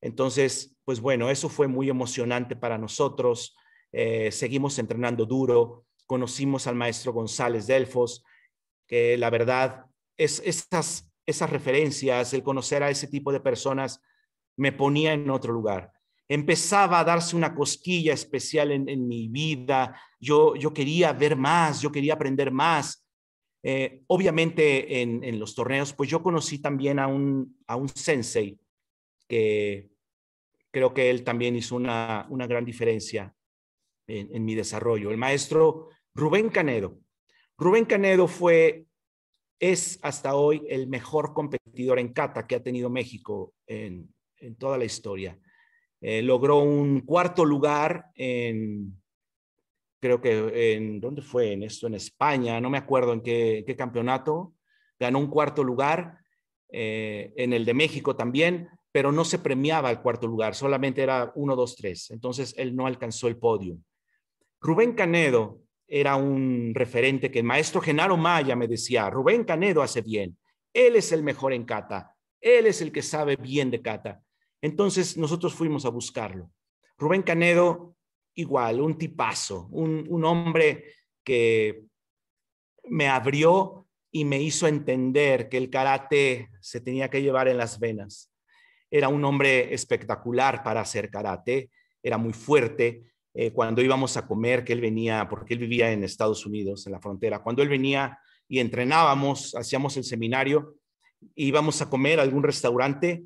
Entonces, pues bueno, eso fue muy emocionante para nosotros. Eh, seguimos entrenando duro, conocimos al maestro González Delfos, que la verdad, es, esas, esas referencias, el conocer a ese tipo de personas, me ponía en otro lugar. Empezaba a darse una cosquilla especial en, en mi vida. Yo, yo quería ver más, yo quería aprender más. Eh, obviamente en, los torneos, pues yo conocí también a un, a un sensei que creo que él también hizo una, una gran diferencia en, mi desarrollo, el maestro Rubén Canedo. Rubén Canedo fue, es hasta hoy el mejor competidor en kata que ha tenido México en, toda la historia. Eh, logró un cuarto lugar en creo que en, ¿dónde fue? En esto, en España, no me acuerdo en qué, campeonato, ganó un cuarto lugar, eh, en el de México también, pero no se premiaba el cuarto lugar, solamente era uno, dos, tres, entonces él no alcanzó el podio. Rubén Canedo era un referente que el maestro Genaro Maya me decía, Rubén Canedo hace bien, él es el mejor en kata, él es el que sabe bien de kata. Entonces nosotros fuimos a buscarlo. Rubén Canedo igual, un tipazo, un, hombre que me abrió y me hizo entender que el karate se tenía que llevar en las venas. Era un hombre espectacular para hacer karate, era muy fuerte. Eh, cuando íbamos a comer, que él venía, porque él vivía en Estados Unidos, en la frontera, cuando él venía y entrenábamos, hacíamos el seminario, íbamos a comer a algún restaurante,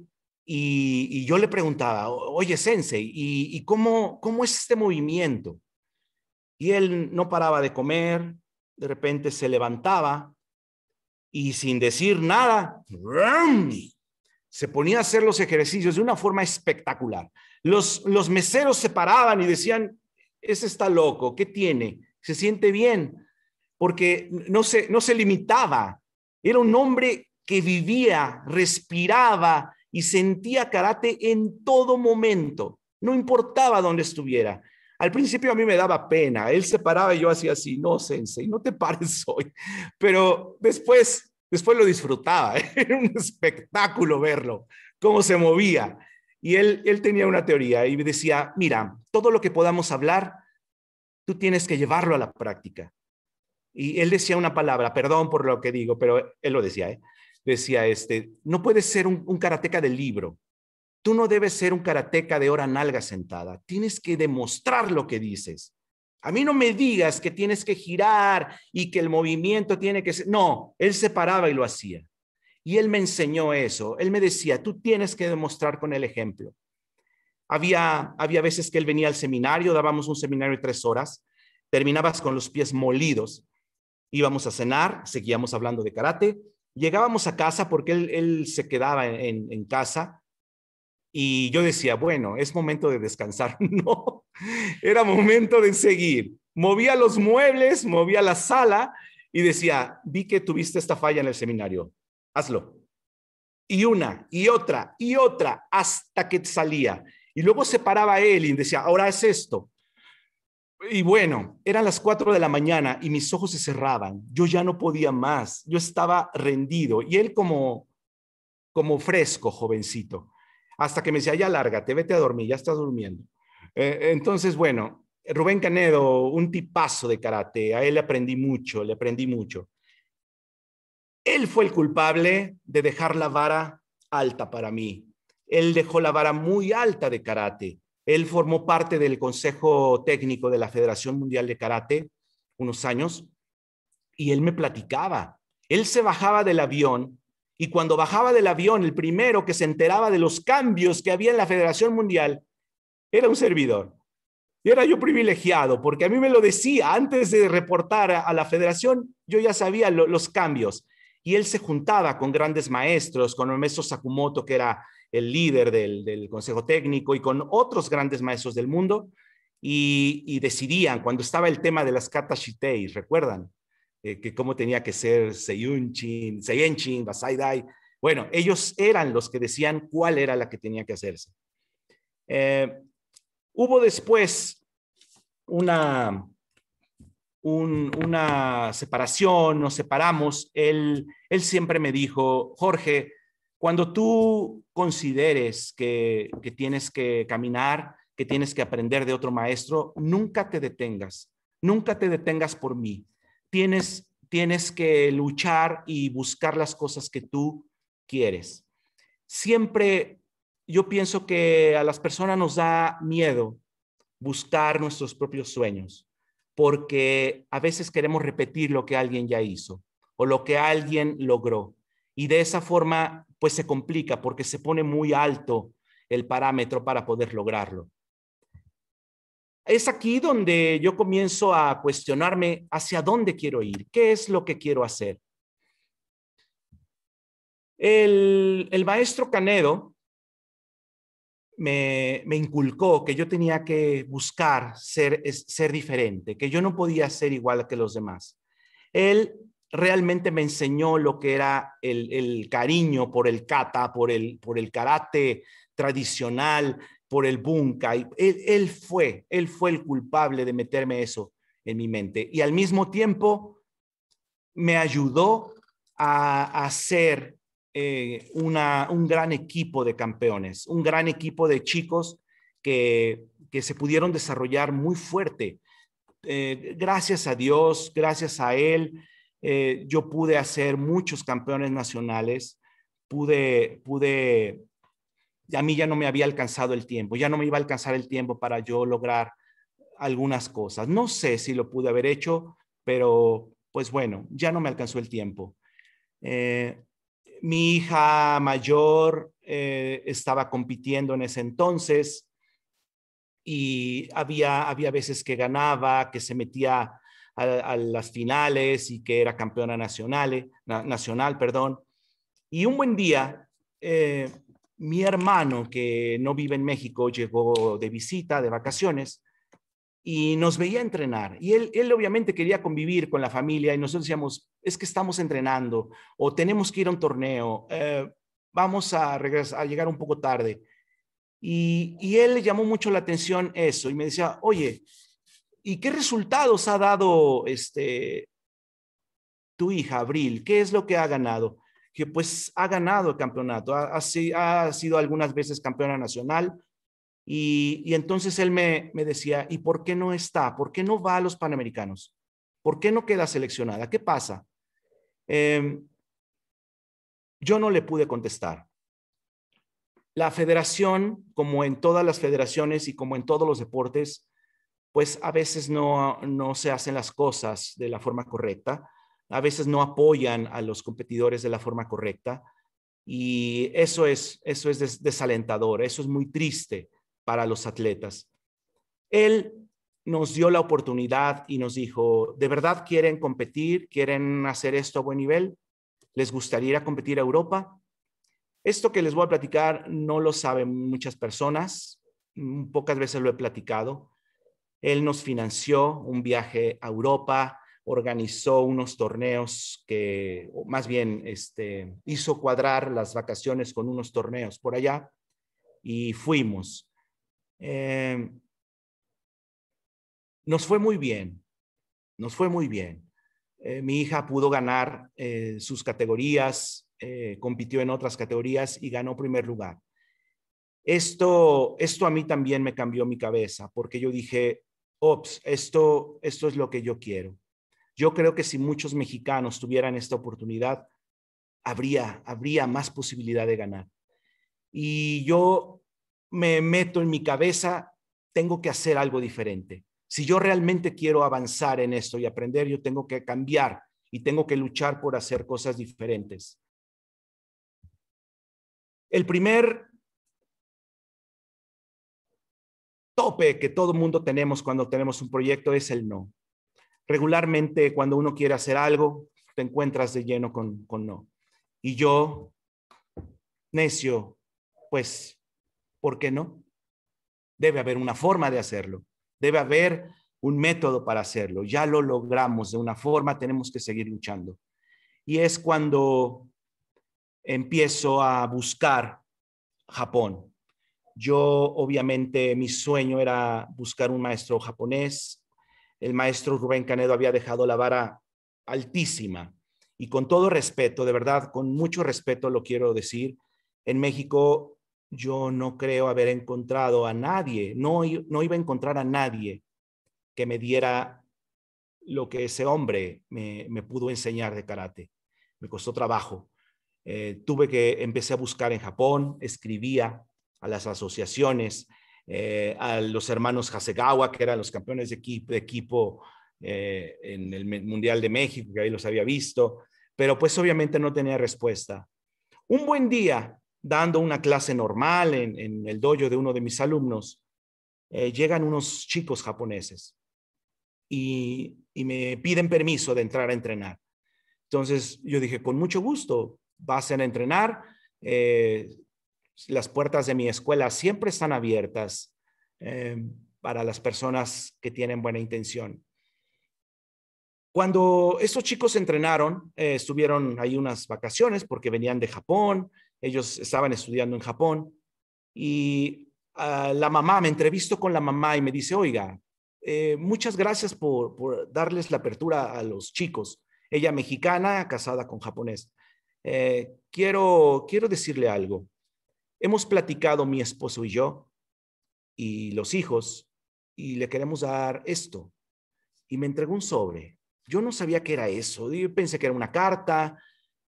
y, yo le preguntaba, oye, Sensei, ¿y, cómo, cómo es este movimiento? Y él no paraba de comer, de repente se levantaba y sin decir nada, se ponía a hacer los ejercicios de una forma espectacular. Los, los meseros se paraban y decían, ese está loco, ¿qué tiene? Se siente bien, porque no se, no se limitaba. Era un hombre que vivía, respiraba, y sentía karate en todo momento, no importaba dónde estuviera. Al principio a mí me daba pena, él se paraba y yo hacía así, no, sensei, no te pares hoy. Pero después, después lo disfrutaba, era un espectáculo verlo, cómo se movía. Y él, él tenía una teoría y me decía, mira, todo lo que podamos hablar, tú tienes que llevarlo a la práctica. Y él decía una palabra, perdón por lo que digo, pero él lo decía, ¿eh? decía este, no puedes ser un, karateca del libro, tú no debes ser un karateca de hora nalga sentada, tienes que demostrar lo que dices. A mí no me digas que tienes que girar y que el movimiento tiene que ser. No, él se paraba y lo hacía. Y él me enseñó eso. Él me decía, tú tienes que demostrar con el ejemplo. Había, había veces que él venía al seminario, dábamos un seminario de tres horas, terminabas con los pies molidos, íbamos a cenar, seguíamos hablando de karate, Llegábamos a casa porque él, se quedaba en, en casa y yo decía, bueno, es momento de descansar. No, era momento de seguir. Movía los muebles, movía la sala y decía, vi que tuviste esta falla en el seminario, hazlo. Y una, y otra, y otra, hasta que salía. Y luego se paraba él y decía, ahora es esto. Y bueno, eran las cuatro de la mañana y mis ojos se cerraban. Yo ya no podía más. Yo estaba rendido y él como como fresco, jovencito. Hasta que me decía, ya te vete a dormir, ya estás durmiendo. Eh, entonces, bueno, Rubén Canedo, un tipazo de karate, a él le aprendí mucho, le aprendí mucho. Él fue el culpable de dejar la vara alta para mí. Él dejó la vara muy alta de karate él formó parte del Consejo Técnico de la Federación Mundial de Karate unos años y él me platicaba. Él se bajaba del avión y cuando bajaba del avión, el primero que se enteraba de los cambios que había en la Federación Mundial era un servidor. Y era yo privilegiado, porque a mí me lo decía antes de reportar a, la federación, yo ya sabía los cambios y él se juntaba con grandes maestros, con el maestro Sakumoto, que era el líder del, Consejo Técnico, y con otros grandes maestros del mundo, y, decidían, cuando estaba el tema de las Katashitei, ¿recuerdan? Eh, que cómo tenía que ser Seiyunchin, Seiyenchin, Basaidai. Bueno, ellos eran los que decían cuál era la que tenía que hacerse. Eh, hubo después una, una separación, nos separamos, él, él siempre me dijo, Jorge, cuando tú consideres que, que tienes que caminar, que tienes que aprender de otro maestro, nunca te detengas, nunca te detengas por mí. Tienes, tienes que luchar y buscar las cosas que tú quieres. Siempre yo pienso que a las personas nos da miedo buscar nuestros propios sueños porque a veces queremos repetir lo que alguien ya hizo o lo que alguien logró. Y de esa forma, pues se complica porque se pone muy alto el parámetro para poder lograrlo. Es aquí donde yo comienzo a cuestionarme hacia dónde quiero ir, qué es lo que quiero hacer. El, el maestro Canedo me, inculcó que yo tenía que buscar ser, ser diferente, que yo no podía ser igual que los demás. Él realmente me enseñó lo que era el, cariño por el kata, por el, por el karate tradicional, por el bunkai. Él, él fue, él fue el culpable de meterme eso en mi mente. Y al mismo tiempo me ayudó a, a ser eh, un gran equipo de campeones, un gran equipo de chicos que, que se pudieron desarrollar muy fuerte. Eh, gracias a Dios, gracias a Él, eh, yo pude hacer muchos campeones nacionales, pude, pude, a mí ya no me había alcanzado el tiempo, ya no me iba a alcanzar el tiempo para yo lograr algunas cosas. No sé si lo pude haber hecho, pero pues bueno, ya no me alcanzó el tiempo mi hija mayor eh, estaba compitiendo en ese entonces y había, había veces que ganaba, que se metía a, las finales y que era campeona nacional, nacional perdón. Y un buen día, eh, mi hermano, que no vive en México, llegó de visita, de vacaciones, y nos veía entrenar. Y él, él obviamente quería convivir con la familia y nosotros decíamos, es que estamos entrenando o tenemos que ir a un torneo, eh, vamos a, regresar, a llegar un poco tarde. Y, él le llamó mucho la atención eso y me decía, oye, ¿y qué resultados ha dado este tu hija, Abril? ¿Qué es lo que ha ganado? Que pues ha ganado el campeonato, ha sido algunas veces campeona nacional, y, entonces él me, decía, ¿y por qué no está? ¿Por qué no va a los Panamericanos? ¿Por qué no queda seleccionada? ¿Qué pasa? Em, yo no le pude contestar. La federación, como en todas las federaciones y como en todos los deportes, pues a veces no, no se hacen las cosas de la forma correcta, a veces no apoyan a los competidores de la forma correcta y eso es, eso es desalentador, eso es muy triste para los atletas. Él nos dio la oportunidad y nos dijo, ¿de verdad quieren competir? ¿Quieren hacer esto a buen nivel? ¿Les gustaría ir a competir a Europa? Esto que les voy a platicar no lo saben muchas personas, mm, pocas veces lo he platicado. Él nos financió un viaje a Europa, organizó unos torneos que, más bien, este, hizo cuadrar las vacaciones con unos torneos por allá y fuimos. Eh, nos fue muy bien, nos fue muy bien. Eh, mi hija pudo ganar eh, sus categorías, compitió en otras categorías y ganó primer lugar. Esto, esto a mí también me cambió mi cabeza porque yo dije, ops, esto, esto es lo que yo quiero. Yo creo que si muchos mexicanos tuvieran esta oportunidad, habría, habría más posibilidad de ganar. Y yo me meto en mi cabeza, tengo que hacer algo diferente. Si yo realmente quiero avanzar en esto y aprender, yo tengo que cambiar y tengo que luchar por hacer cosas diferentes. El primer tope que todo mundo tenemos cuando tenemos un proyecto es el no. Regularmente cuando uno quiere hacer algo, te encuentras de lleno con, con no. Y yo, necio, pues ¿Por qué no? Debe haber una forma de hacerlo, debe haber un método para hacerlo. Ya lo logramos de una forma, tenemos que seguir luchando. Y es cuando empiezo a buscar Japón. Yo, obviamente, mi sueño era buscar un maestro japonés. El maestro Rubén Canedo había dejado la vara altísima. Y con todo respeto, de verdad, con mucho respeto lo quiero decir, en México yo no creo haber encontrado a nadie, no, iba a encontrar a nadie que me diera lo que ese hombre me, me pudo enseñar de karate. Me costó trabajo. Eh, tuve que, empecé a buscar en Japón, escribía a las asociaciones, eh, a los hermanos Hasegawa, que eran los campeones de equipo, eh, en el Mundial de México, que ahí los había visto, pero pues obviamente no tenía respuesta. Un buen día dando una clase normal en, el dojo de uno de mis alumnos, eh, llegan unos chicos japoneses y, me piden permiso de entrar a entrenar. Entonces yo dije, con mucho gusto, vas a entrenar. Eh, las puertas de mi escuela siempre están abiertas eh, para las personas que tienen buena intención. Cuando esos chicos entrenaron, estuvieron ahí unas vacaciones porque venían de Japón, ellos estaban estudiando en Japón y ah, la mamá, me entrevistó con la mamá y me dice, oiga, eh, muchas gracias por, darles la apertura a los chicos. Ella mexicana, casada con japonés. Eh, quiero, quiero decirle algo. Hemos platicado mi esposo y yo y los hijos y le queremos dar esto. Y me entregó un sobre. Yo no sabía qué era eso. Yo pensé que era una carta.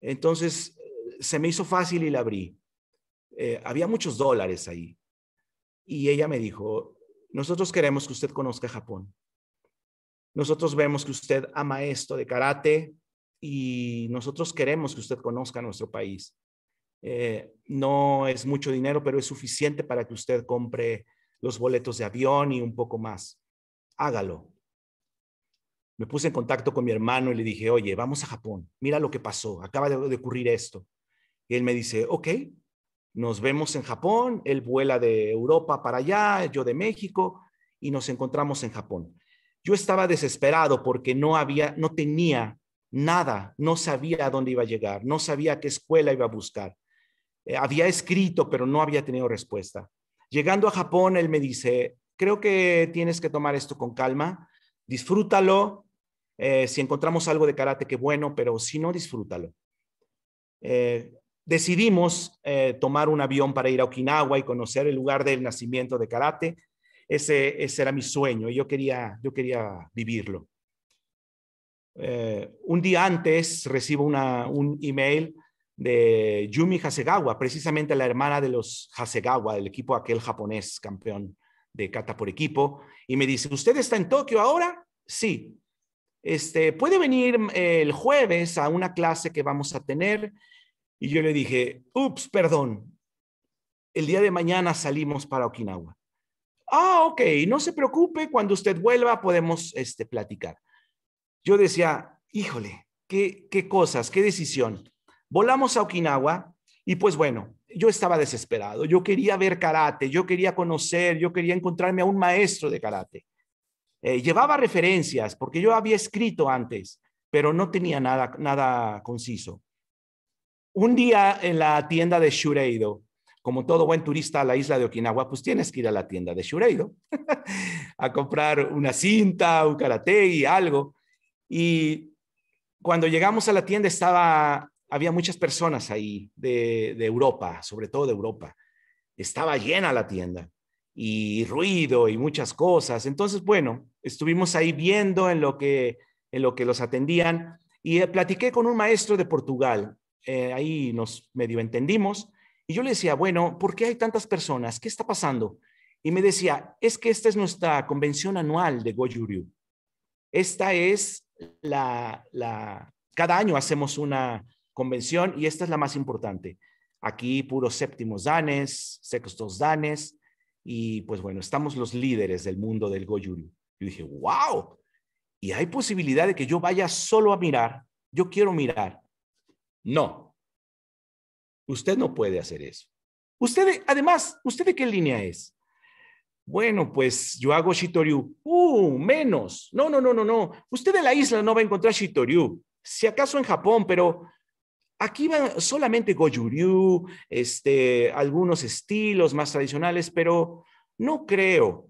Entonces se me hizo fácil y la abrí. Eh, había muchos dólares ahí. Y ella me dijo, nosotros queremos que usted conozca Japón. Nosotros vemos que usted ama esto de karate y nosotros queremos que usted conozca nuestro país. Eh, no es mucho dinero, pero es suficiente para que usted compre los boletos de avión y un poco más. Hágalo. Me puse en contacto con mi hermano y le dije, oye, vamos a Japón, mira lo que pasó, acaba de, ocurrir esto. Y él me dice, ok, nos vemos en Japón, él vuela de Europa para allá, yo de México, y nos encontramos en Japón. Yo estaba desesperado porque no había, no tenía nada, no sabía a dónde iba a llegar, no sabía qué escuela iba a buscar. Eh, había escrito, pero no había tenido respuesta. Llegando a Japón, él me dice, creo que tienes que tomar esto con calma, disfrútalo. Eh, si encontramos algo de karate, qué bueno, pero si no, disfrútalo. Eh, decidimos eh, tomar un avión para ir a Okinawa y conocer el lugar del nacimiento de karate. Ese, era mi sueño y yo quería, yo quería vivirlo. Eh, un día antes recibo un email de Yumi Hasegawa, precisamente la hermana de los Hasegawa, del equipo aquel japonés campeón de kata por equipo, y me dice, ¿usted está en Tokio ahora? Sí. Este, puede venir eh, el jueves a una clase que vamos a tener y yo le dije, ups, perdón, el día de mañana salimos para Okinawa. Ah, ok, no se preocupe, cuando usted vuelva podemos este, platicar. Yo decía, híjole, qué, qué cosas, qué decisión. Volamos a Okinawa y pues bueno, yo estaba desesperado, yo quería ver karate, yo quería conocer, yo quería encontrarme a un maestro de karate. Eh, llevaba referencias porque yo había escrito antes, pero no tenía nada, nada conciso. Un día en la tienda de Shureido, como todo buen turista a la isla de Okinawa, pues tienes que ir a la tienda de Shureido a comprar una cinta, un karate y algo. Y cuando llegamos a la tienda estaba, había muchas personas ahí de, Europa, sobre todo de Europa. Estaba llena la tienda y ruido y muchas cosas. Entonces, bueno, estuvimos ahí viendo en lo que, en lo que los atendían y eh, platiqué con un maestro de Portugal eh, ahí nos medio entendimos. Y yo le decía, bueno, ¿por qué hay tantas personas? ¿Qué está pasando? Y me decía, es que esta es nuestra convención anual de goju Esta es la, la, cada año hacemos una convención y esta es la más importante. Aquí puros séptimos danes, sextos danes, y pues bueno, estamos los líderes del mundo del goju Yo dije, wow, y hay posibilidad de que yo vaya solo a mirar, yo quiero mirar. No, usted no puede hacer eso. Usted, además, ¿usted de qué línea es? Bueno, pues yo hago Shitoryu. Uh, menos. No, no, no, no, no. Usted de la isla no va a encontrar Shitoryu. Si acaso en Japón, pero aquí van solamente goju este, algunos estilos más tradicionales, pero no creo.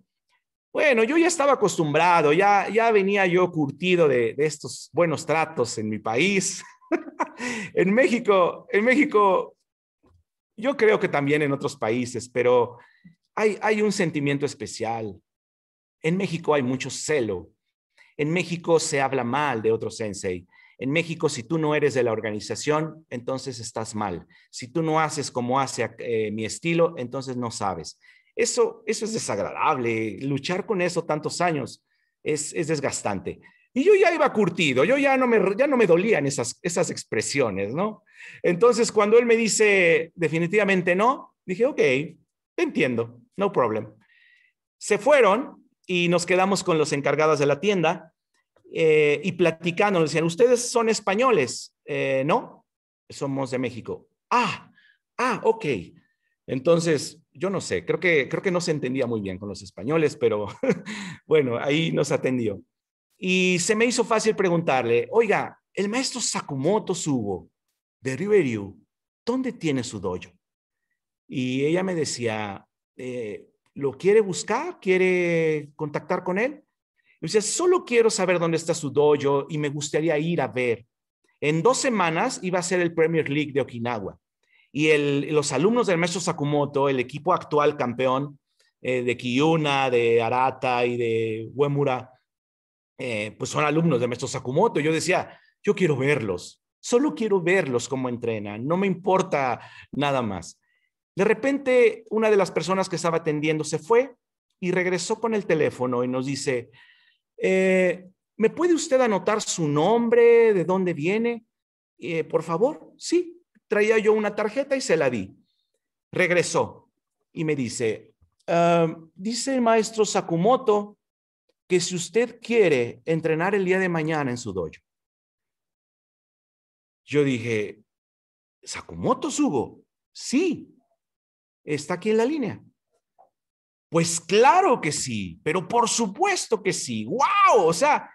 Bueno, yo ya estaba acostumbrado, ya, ya venía yo curtido de estos buenos tratos en mi país. en México, en México, yo creo que también en otros países, pero hay, hay un sentimiento especial. En México hay mucho celo. En México se habla mal de otro sensei. En México, si tú no eres de la organización, entonces estás mal. Si tú no haces como hace eh, mi estilo, entonces no sabes. Eso, eso es desagradable. Luchar con eso tantos años es, es desgastante. Y yo ya iba curtido, yo ya no me, ya no me dolían esas, esas expresiones, ¿no? Entonces, cuando él me dice definitivamente no, dije, ok, entiendo, no problem. Se fueron y nos quedamos con los encargados de la tienda eh, y platicando, nos decían, ustedes son españoles, eh, ¿no? Somos de México. Ah, ah, ok. Entonces, yo no sé, creo que, creo que no se entendía muy bien con los españoles, pero bueno, ahí nos atendió. Y se me hizo fácil preguntarle, oiga, el maestro Sakumoto Subo de Riverview, ¿dónde tiene su dojo? Y ella me decía, eh, ¿lo quiere buscar? ¿Quiere contactar con él? Y decía, solo quiero saber dónde está su dojo y me gustaría ir a ver. En dos semanas iba a ser el Premier League de Okinawa. Y los alumnos del maestro Sakumoto, el equipo actual campeón eh, de Kiyuna, de Arata y de Wemura eh, pues son alumnos de maestro Sakumoto. Yo decía, yo quiero verlos, solo quiero verlos como entrenan, no me importa nada más. De repente, una de las personas que estaba atendiendo se fue y regresó con el teléfono y nos dice, eh, ¿me puede usted anotar su nombre, de dónde viene? Eh, por favor, sí, traía yo una tarjeta y se la di. Regresó y me dice, ah, dice maestro Sakumoto que si usted quiere entrenar el día de mañana en su dojo, yo dije, Sakumoto Sugo, sí, está aquí en la línea. Pues claro que sí, pero por supuesto que sí. ¡Wow! O sea,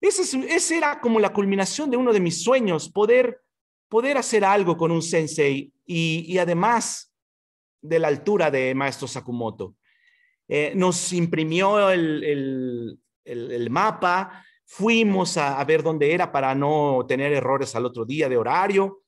ese, era como la culminación de uno de mis sueños, poder, poder hacer algo con un sensei y, y además de la altura de Maestro Sakumoto. Eh, nos imprimió el, mapa, fuimos a, ver dónde era para no tener errores al otro día de horario.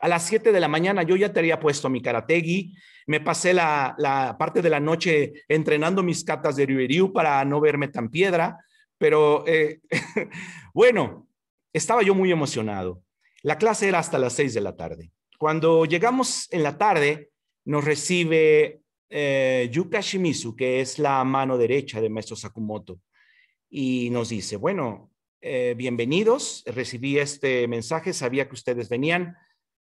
A las 7 de la mañana yo ya te había puesto mi karategui, me pasé la, parte de la noche entrenando mis catas de riberiu para no verme tan piedra, pero eh, bueno, estaba yo muy emocionado. La clase era hasta las 6 de la tarde. Cuando llegamos en la tarde, nos recibe eh, Yuka Shimizu, que es la mano derecha de Maestro Sakumoto, y nos dice, bueno, eh, bienvenidos, recibí este mensaje, sabía que ustedes venían,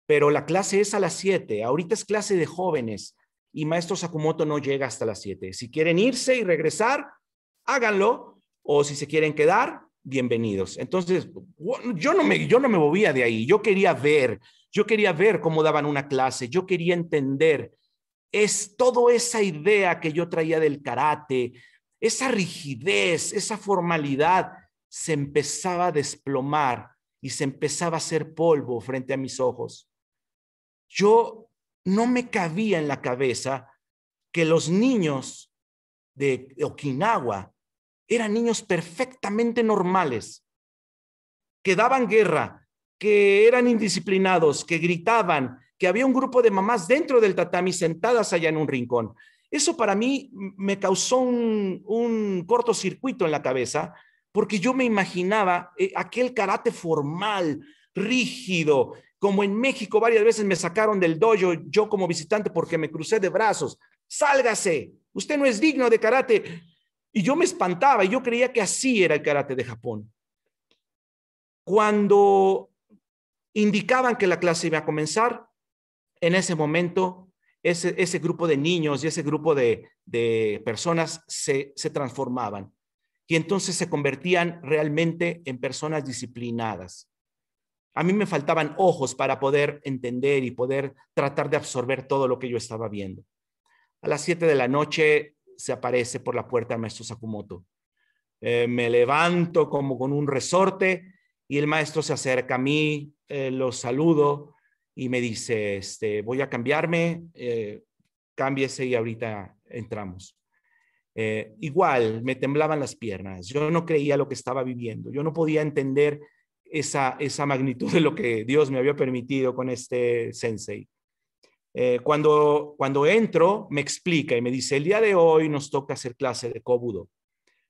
pero la clase es a las 7, ahorita es clase de jóvenes y Maestro Sakumoto no llega hasta las 7. Si quieren irse y regresar, háganlo, o si se quieren quedar, bienvenidos. Entonces, yo no me, yo no me movía de ahí, yo quería ver, yo quería ver cómo daban una clase, yo quería entender es toda esa idea que yo traía del karate, esa rigidez, esa formalidad, se empezaba a desplomar y se empezaba a hacer polvo frente a mis ojos. Yo no me cabía en la cabeza que los niños de Okinawa eran niños perfectamente normales, que daban guerra, que eran indisciplinados, que gritaban, que había un grupo de mamás dentro del tatami sentadas allá en un rincón. Eso para mí me causó un, cortocircuito en la cabeza, porque yo me imaginaba eh, aquel karate formal, rígido, como en México varias veces me sacaron del dojo yo como visitante porque me crucé de brazos. Sálgase, usted no es digno de karate. Y yo me espantaba y yo creía que así era el karate de Japón. Cuando indicaban que la clase iba a comenzar, en ese momento ese, ese grupo de niños y ese grupo de, personas se, se transformaban y entonces se convertían realmente en personas disciplinadas. A mí me faltaban ojos para poder entender y poder tratar de absorber todo lo que yo estaba viendo. A las 7 de la noche se aparece por la puerta el maestro Sakumoto. Eh, me levanto como con un resorte y el maestro se acerca a mí, eh, lo saludo y me dice, este, voy a cambiarme, eh, cámbiese y ahorita entramos. Eh, igual, me temblaban las piernas, yo no creía lo que estaba viviendo, yo no podía entender esa, esa magnitud de lo que Dios me había permitido con este sensei. Eh, cuando, cuando entro, me explica y me dice, el día de hoy nos toca hacer clase de Kobudo,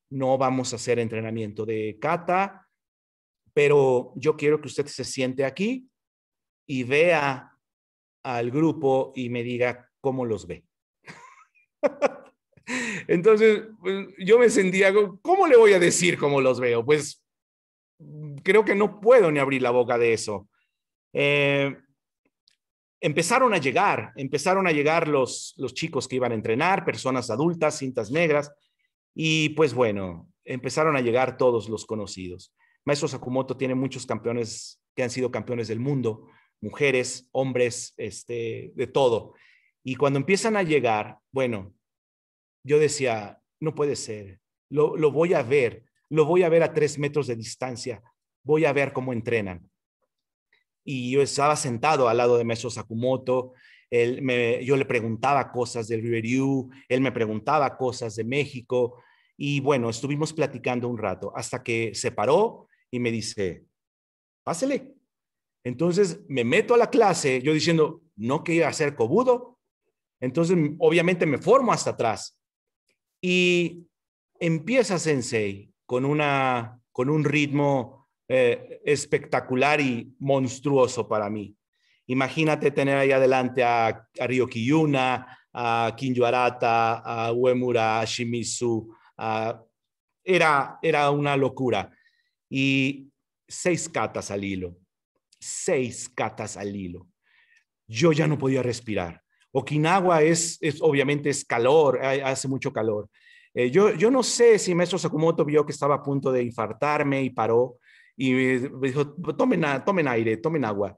no vamos a hacer entrenamiento de kata, pero yo quiero que usted se siente aquí y vea al grupo y me diga cómo los ve. Entonces, pues, yo me sentía, ¿cómo le voy a decir cómo los veo? Pues creo que no puedo ni abrir la boca de eso. Eh, empezaron a llegar, empezaron a llegar los, los chicos que iban a entrenar, personas adultas, cintas negras, y pues bueno, empezaron a llegar todos los conocidos. Maestro Sakumoto tiene muchos campeones que han sido campeones del mundo, mujeres, hombres, este, de todo. Y cuando empiezan a llegar, bueno, yo decía, no puede ser, lo, voy a ver, lo voy a ver a tres metros de distancia, voy a ver cómo entrenan. Y yo estaba sentado al lado de Meso Sakumoto, yo le preguntaba cosas del Riverview, él me preguntaba cosas de México, y bueno, estuvimos platicando un rato hasta que se paró y me dice, pásele. Entonces me meto a la clase, yo diciendo, no quería hacer cobudo. Entonces, obviamente me formo hasta atrás. Y empieza Sensei con, un ritmo eh, espectacular y monstruoso para mí. Imagínate tener ahí adelante a, a Ryokiyuna, a Kinjo Arata, a Uemura, a Shimizu. era, era una locura. Y seis catas al hilo seis catas al hilo. Yo ya no podía respirar. Okinawa es, es obviamente es calor, hace mucho calor. Eh, yo, no sé si maestro Sakumoto vio que estaba a punto de infartarme y paró y me dijo, tomen, aire, tomen agua.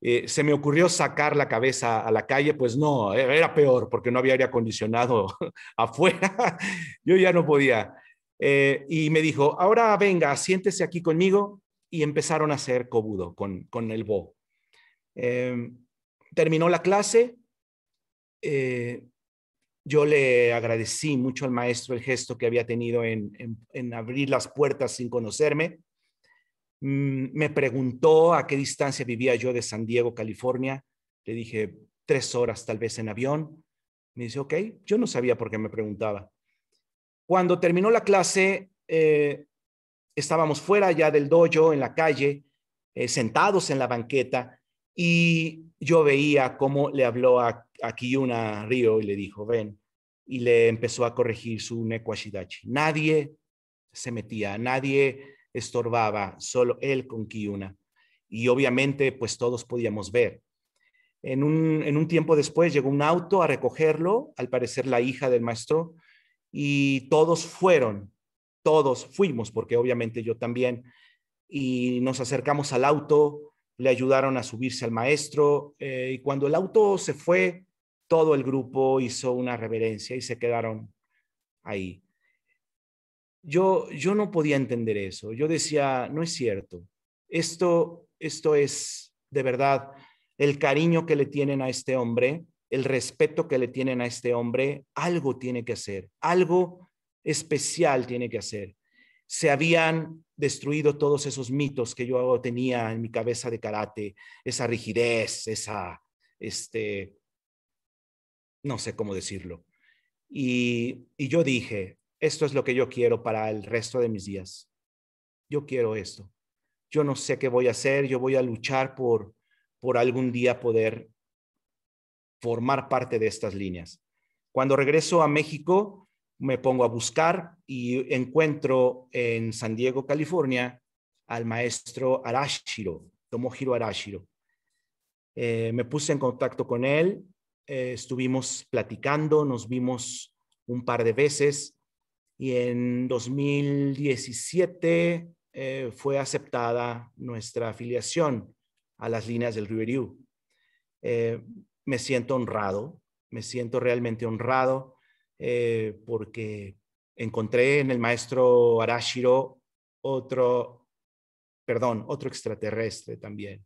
Eh, se me ocurrió sacar la cabeza a la calle, pues no, e, era peor porque no había aire acondicionado afuera, yo ya no podía. Eh, y me dijo, ahora venga, siéntese aquí conmigo y empezaron a hacer cobudo con, el bo. Em, terminó la clase, eh, yo le agradecí mucho al maestro el gesto que había tenido en, abrir las puertas sin conocerme. Mm, me preguntó a qué distancia vivía yo de San Diego, California. Le dije tres horas tal vez en avión. Me dice, ok, yo no sabía por qué me preguntaba. Cuando terminó la clase, eh, estábamos fuera ya del dojo, en la calle, eh, sentados en la banqueta, y yo veía cómo le habló a, a Kiyuna Río y le dijo, ven, y le empezó a corregir su Nekuashidachi. Nadie se metía, nadie estorbaba, solo él con Kiyuna. Y obviamente, pues todos podíamos ver. En un, en un tiempo después llegó un auto a recogerlo, al parecer la hija del maestro, y todos fueron todos fuimos, porque obviamente yo también, y nos acercamos al auto, le ayudaron a subirse al maestro, eh, y cuando el auto se fue, todo el grupo hizo una reverencia y se quedaron ahí. Yo, yo no podía entender eso, yo decía, no es cierto, esto, esto es de verdad el cariño que le tienen a este hombre, el respeto que le tienen a este hombre, algo tiene que hacer, algo especial tiene que hacer. Se habían destruido todos esos mitos que yo tenía en mi cabeza de karate, esa rigidez, esa, este, no sé cómo decirlo. Y, y yo dije, esto es lo que yo quiero para el resto de mis días. Yo quiero esto. Yo no sé qué voy a hacer, yo voy a luchar por, por algún día poder formar parte de estas líneas. Cuando regreso a México, me pongo a buscar y encuentro en San Diego, California, al maestro Arashiro, Tomohiro Arashiro. Eh, me puse en contacto con él, eh, estuvimos platicando, nos vimos un par de veces y en 2017 eh, fue aceptada nuestra afiliación a las líneas del Riverview. me siento honrado, me siento realmente honrado eh, porque encontré en el maestro Arashiro otro, perdón, otro extraterrestre también,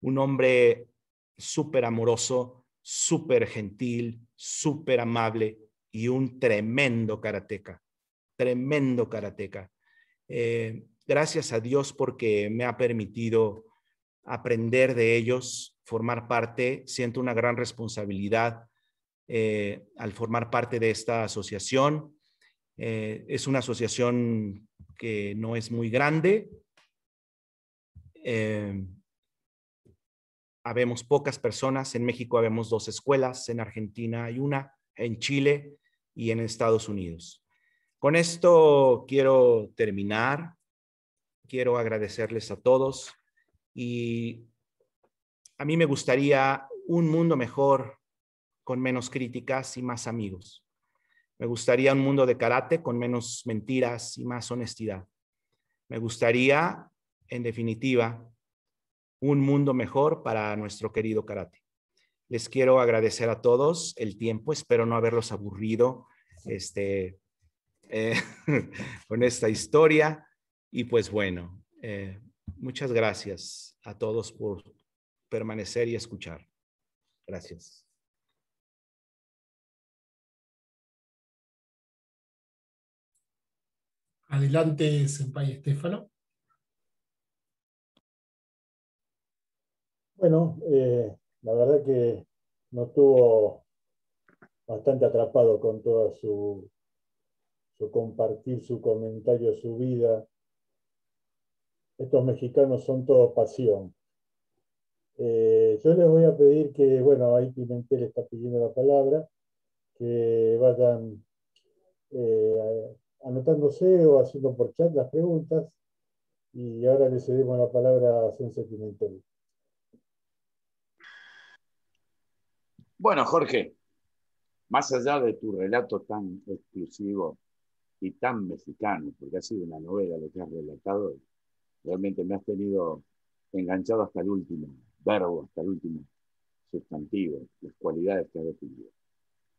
un hombre súper amoroso, súper gentil, súper amable y un tremendo karateca, tremendo karateca. Eh, gracias a Dios porque me ha permitido aprender de ellos, formar parte, siento una gran responsabilidad eh, al formar parte de esta asociación. Eh, es una asociación que no es muy grande. Eh, habemos pocas personas. En México habemos dos escuelas, en Argentina hay una, en Chile y en Estados Unidos. Con esto quiero terminar. Quiero agradecerles a todos y a mí me gustaría un mundo mejor con menos críticas y más amigos. Me gustaría un mundo de karate con menos mentiras y más honestidad. Me gustaría, en definitiva, un mundo mejor para nuestro querido karate. Les quiero agradecer a todos el tiempo. Espero no haberlos aburrido este, eh, con esta historia. Y pues bueno, eh, muchas gracias a todos por permanecer y escuchar. Gracias. Adelante, Senpai Estefano. Bueno, eh, la verdad que no tuvo bastante atrapado con todo su, su compartir, su comentario, su vida. Estos mexicanos son todo pasión. Eh, yo les voy a pedir que, bueno, ahí Pimentel está pidiendo la palabra, que vayan eh, anotándose o haciendo por chat las preguntas. Y ahora le cedemos la palabra a Sense Pimentel. Bueno, Jorge, más allá de tu relato tan exclusivo y tan mexicano, porque ha sido una novela lo que has relatado, realmente me has tenido enganchado hasta el último verbo, hasta el último sustantivo, las cualidades que has definido.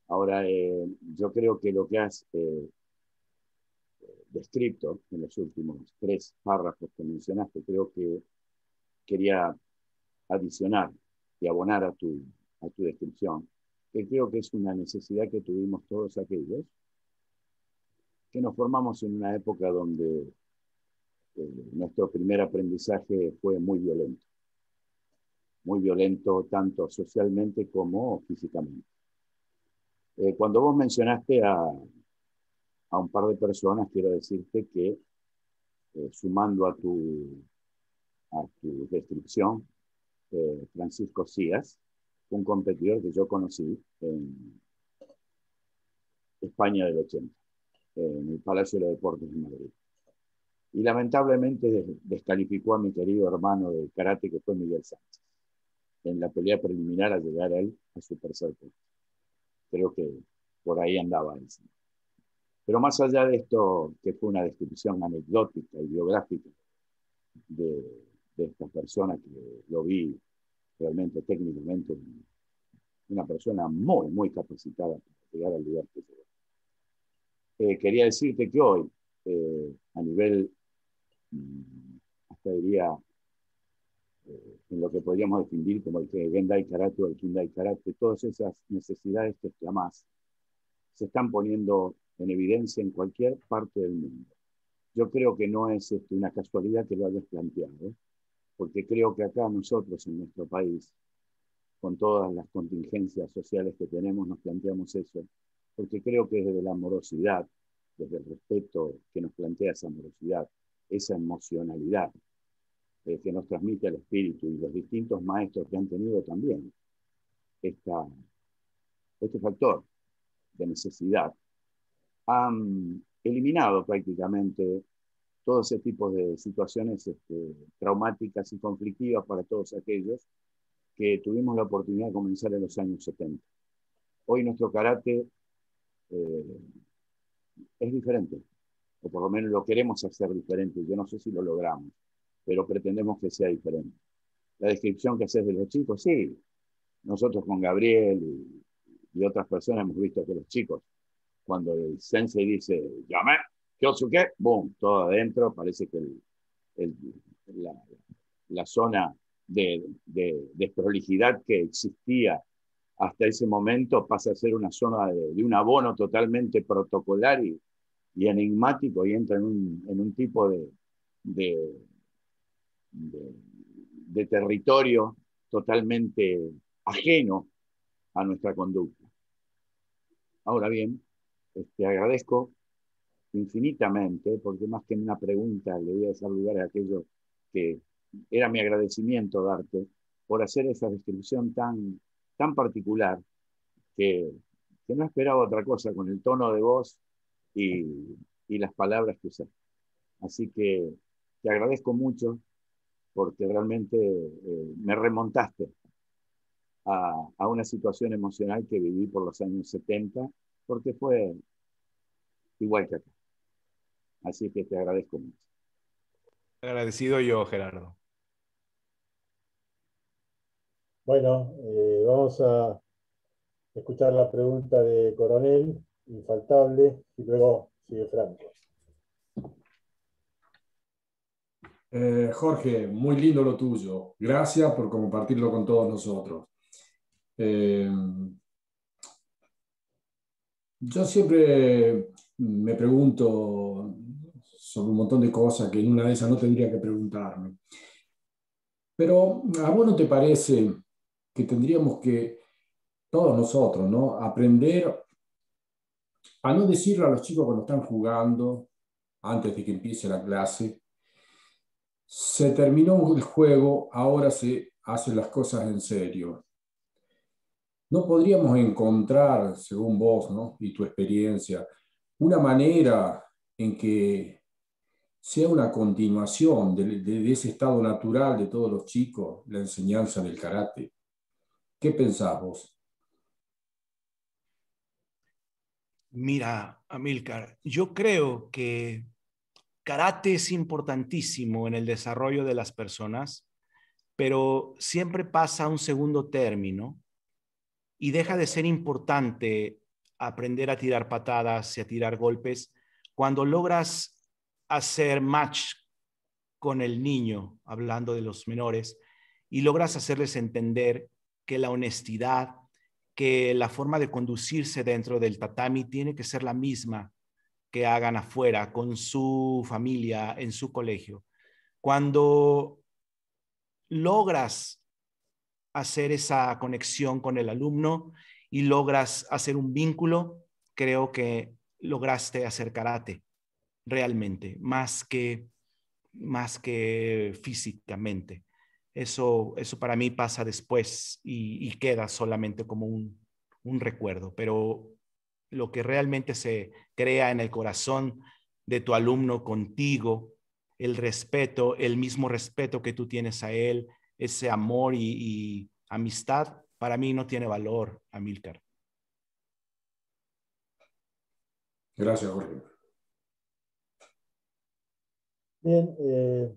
Ahora, eh, yo creo que lo que has eh, descrito en los últimos tres párrafos que mencionaste, creo que quería adicionar y abonar a tu, a tu descripción, que creo que es una necesidad que tuvimos todos aquellos que nos formamos en una época donde eh, nuestro primer aprendizaje fue muy violento, muy violento tanto socialmente como físicamente. Eh, cuando vos mencionaste a, a un par de personas, quiero decirte que eh, sumando a tu, a descripción, eh, Francisco Cías, un competidor que yo conocí en España del 80, en el Palacio de Deportes de Madrid. Y lamentablemente descalificó a mi querido hermano de karate, que fue Miguel Sánchez, en la pelea preliminar a llegar a él a su tercer Creo que por ahí andaba señor. Pero más allá de esto, que fue una descripción anecdótica y biográfica de, de esta persona que lo vi realmente técnicamente, una persona muy, muy capacitada para llegar al lugar que Eh, quería decirte que hoy, eh, a nivel, mm, hasta diría, eh, en lo que podríamos definir como el que Gendai Karate o el Kindai Karate, todas esas necesidades que además se están poniendo en evidencia en cualquier parte del mundo. Yo creo que no es este, una casualidad que lo hayas planteado, porque creo que acá nosotros en nuestro país, con todas las contingencias sociales que tenemos, nos planteamos eso, porque creo que desde la amorosidad, desde el respeto que nos plantea esa amorosidad, esa emocionalidad eh, que nos transmite el espíritu y los distintos maestros que han tenido también esta, este factor de necesidad han eliminado prácticamente todos ese tipos de situaciones este, traumáticas y conflictivas para todos aquellos que tuvimos la oportunidad de comenzar en los años 70. Hoy nuestro karate eh, es diferente, o por lo menos lo queremos hacer diferente. Yo no sé si lo logramos, pero pretendemos que sea diferente. La descripción que haces de los chicos, sí. Nosotros con Gabriel y otras personas hemos visto que los chicos cuando el sensei dice, llame, Kyosuke, boom, todo adentro, parece que la, zona de, de, prolijidad que existía hasta ese momento pasa a ser una zona de, un abono totalmente protocolar y, enigmático y entra en un, en un tipo de, de territorio totalmente ajeno a nuestra conducta. Ahora bien, pues, te agradezco infinitamente, porque más que una pregunta le voy a dejar lugar a aquello que era mi agradecimiento darte por hacer esa descripción tan, tan particular que, no esperaba otra cosa con el tono de voz y, y las palabras que usaste. Así que te agradezco mucho porque realmente eh, me remontaste a, a, una situación emocional que viví por los años 70 porque fue igual que acá. Así que te agradezco mucho. Agradecido yo, Gerardo. Bueno, eh, vamos a escuchar la pregunta de Coronel, infaltable, y luego sigue Franco. Eh, Jorge, muy lindo lo tuyo. Gracias por compartirlo con todos nosotros. Eh, yo siempre me pregunto sobre un montón de cosas que en una de esas no tendría que preguntarme. Pero a vos no te parece que tendríamos que, todos nosotros, ¿no? aprender a no decirle a los chicos cuando están jugando, antes de que empiece la clase, se terminó el juego, ahora se hacen las cosas en serio. ¿No podríamos encontrar, según vos y tu experiencia, una manera en que sea una continuación de, ese estado natural de todos los chicos, la enseñanza del karate? ¿Qué pensás vos? Mira, Amilcar, yo creo que karate es importantísimo en el desarrollo de las personas, pero siempre pasa a un segundo término y deja de ser importante aprender a tirar patadas y a tirar golpes cuando logras hacer match con el niño, hablando de los menores, y logras hacerles entender que la honestidad, que la forma de conducirse dentro del tatami tiene que ser la misma que hagan afuera, con su familia, en su colegio. Cuando logras hacer esa conexión con el alumno y logras hacer un vínculo, creo que lograste hacer realmente, más que, más que físicamente. Eso, eso para mí pasa después y, queda solamente como un recuerdo, pero lo que realmente se crea en el corazón de tu alumno contigo, el respeto, el mismo respeto que tú tienes a él, ese amor y, amistad, para mí no tiene valor, Amílcar. Gracias, Jorge. Bien, eh,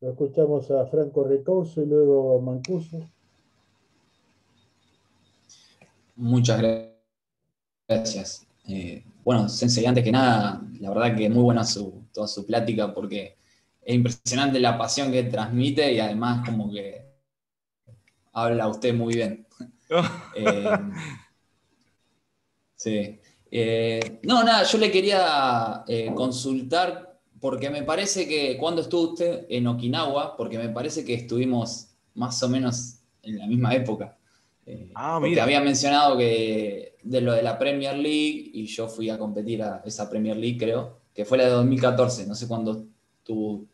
lo escuchamos a Franco Recauso y luego a Mancuso. Muchas gracias. Eh, bueno, Sensei, antes que nada, la verdad que muy buena toda su plática porque es impresionante la pasión que transmite y además como que habla usted muy bien. Eh, sí. Eh, no, nada, yo le quería eh, consultar porque me parece que cuando estuvo usted en Okinawa, porque me parece que estuvimos más o menos en la misma época. ah, mira. Había mencionado que de lo de la Premier League y yo fui a competir a esa Premier League, creo, que fue la de 2014, no sé cuándo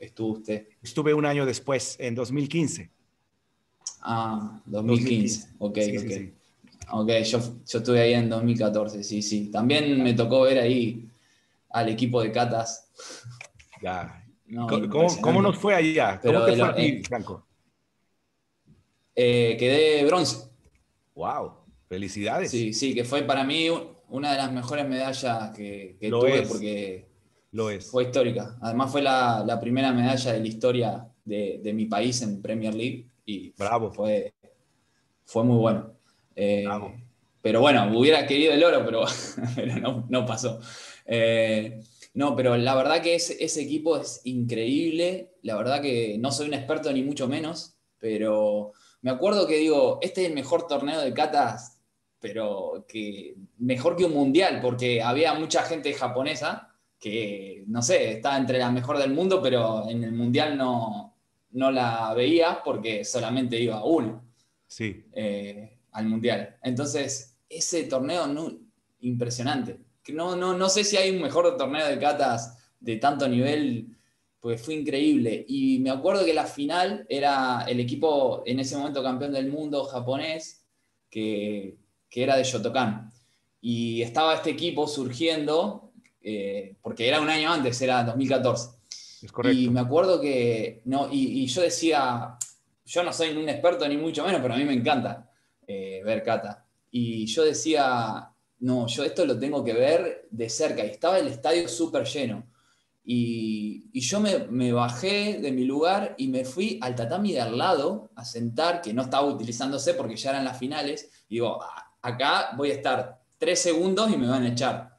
estuvo, usted? Estuve un año después, en 2015. Ah, 2015, ok, ok. Ok, yo, yo, estuve ahí en 2014, sí, sí. También me tocó ver ahí al equipo de Catas. Ya. No, ¿Cómo, nos fue allá? ¿Cómo fue eh, Franco? Eh, quedé bronce. ¡Wow! ¡Felicidades! Sí, sí, que fue para mí una de las mejores medallas que, tuve porque fue histórica. Además fue la, primera medalla de la historia de, mi país en Premier League y Bravo. Fue, fue muy bueno. Eh, pero bueno, hubiera querido el oro, pero, no, pasó. Eh, no, pero la verdad que ese equipo es increíble. La verdad que no soy un experto ni mucho menos, pero me acuerdo que digo, este es el mejor torneo de catas, pero que mejor que un mundial, porque había mucha gente japonesa que, no sé, está entre la mejor del mundo, pero en el Mundial no, no la veía... porque solamente iba uno sí. Eh, al Mundial. Entonces, ese torneo no, impresionante. No, no, no sé si hay un mejor torneo de catas de tanto nivel, pues fue increíble. Y me acuerdo que la final era el equipo en ese momento campeón del mundo japonés, que, que era de Shotokan. Y estaba este equipo surgiendo eh, porque era un año antes, era 2014. Y me acuerdo que, no, y, yo decía, yo no soy un experto ni mucho menos, pero a mí me encanta eh, ver Cata. Y yo decía, no, yo esto lo tengo que ver de cerca. Y estaba el estadio súper lleno. Y, yo me, me, bajé de mi lugar y me fui al tatami de al lado a sentar, que no estaba utilizándose porque ya eran las finales. Y digo, ah, acá voy a estar tres segundos y me van a echar.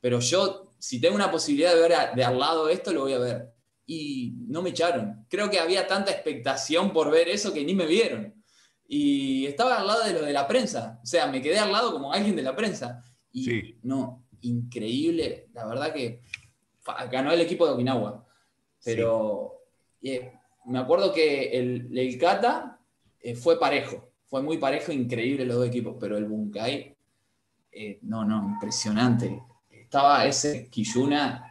Pero yo si tengo una posibilidad de ver de al lado esto, lo voy a ver. Y no me echaron. Creo que había tanta expectación por ver eso que ni me vieron. Y estaba al lado de lo de la prensa. O sea, me quedé al lado como alguien de la prensa. Y no, increíble. La verdad que ganó el equipo de Okinawa. Pero eh, me acuerdo que el, el eh, fue parejo. Fue muy parejo, increíble los dos equipos. Pero el Bunkai, eh, no, no, impresionante estaba ese Kiyuna.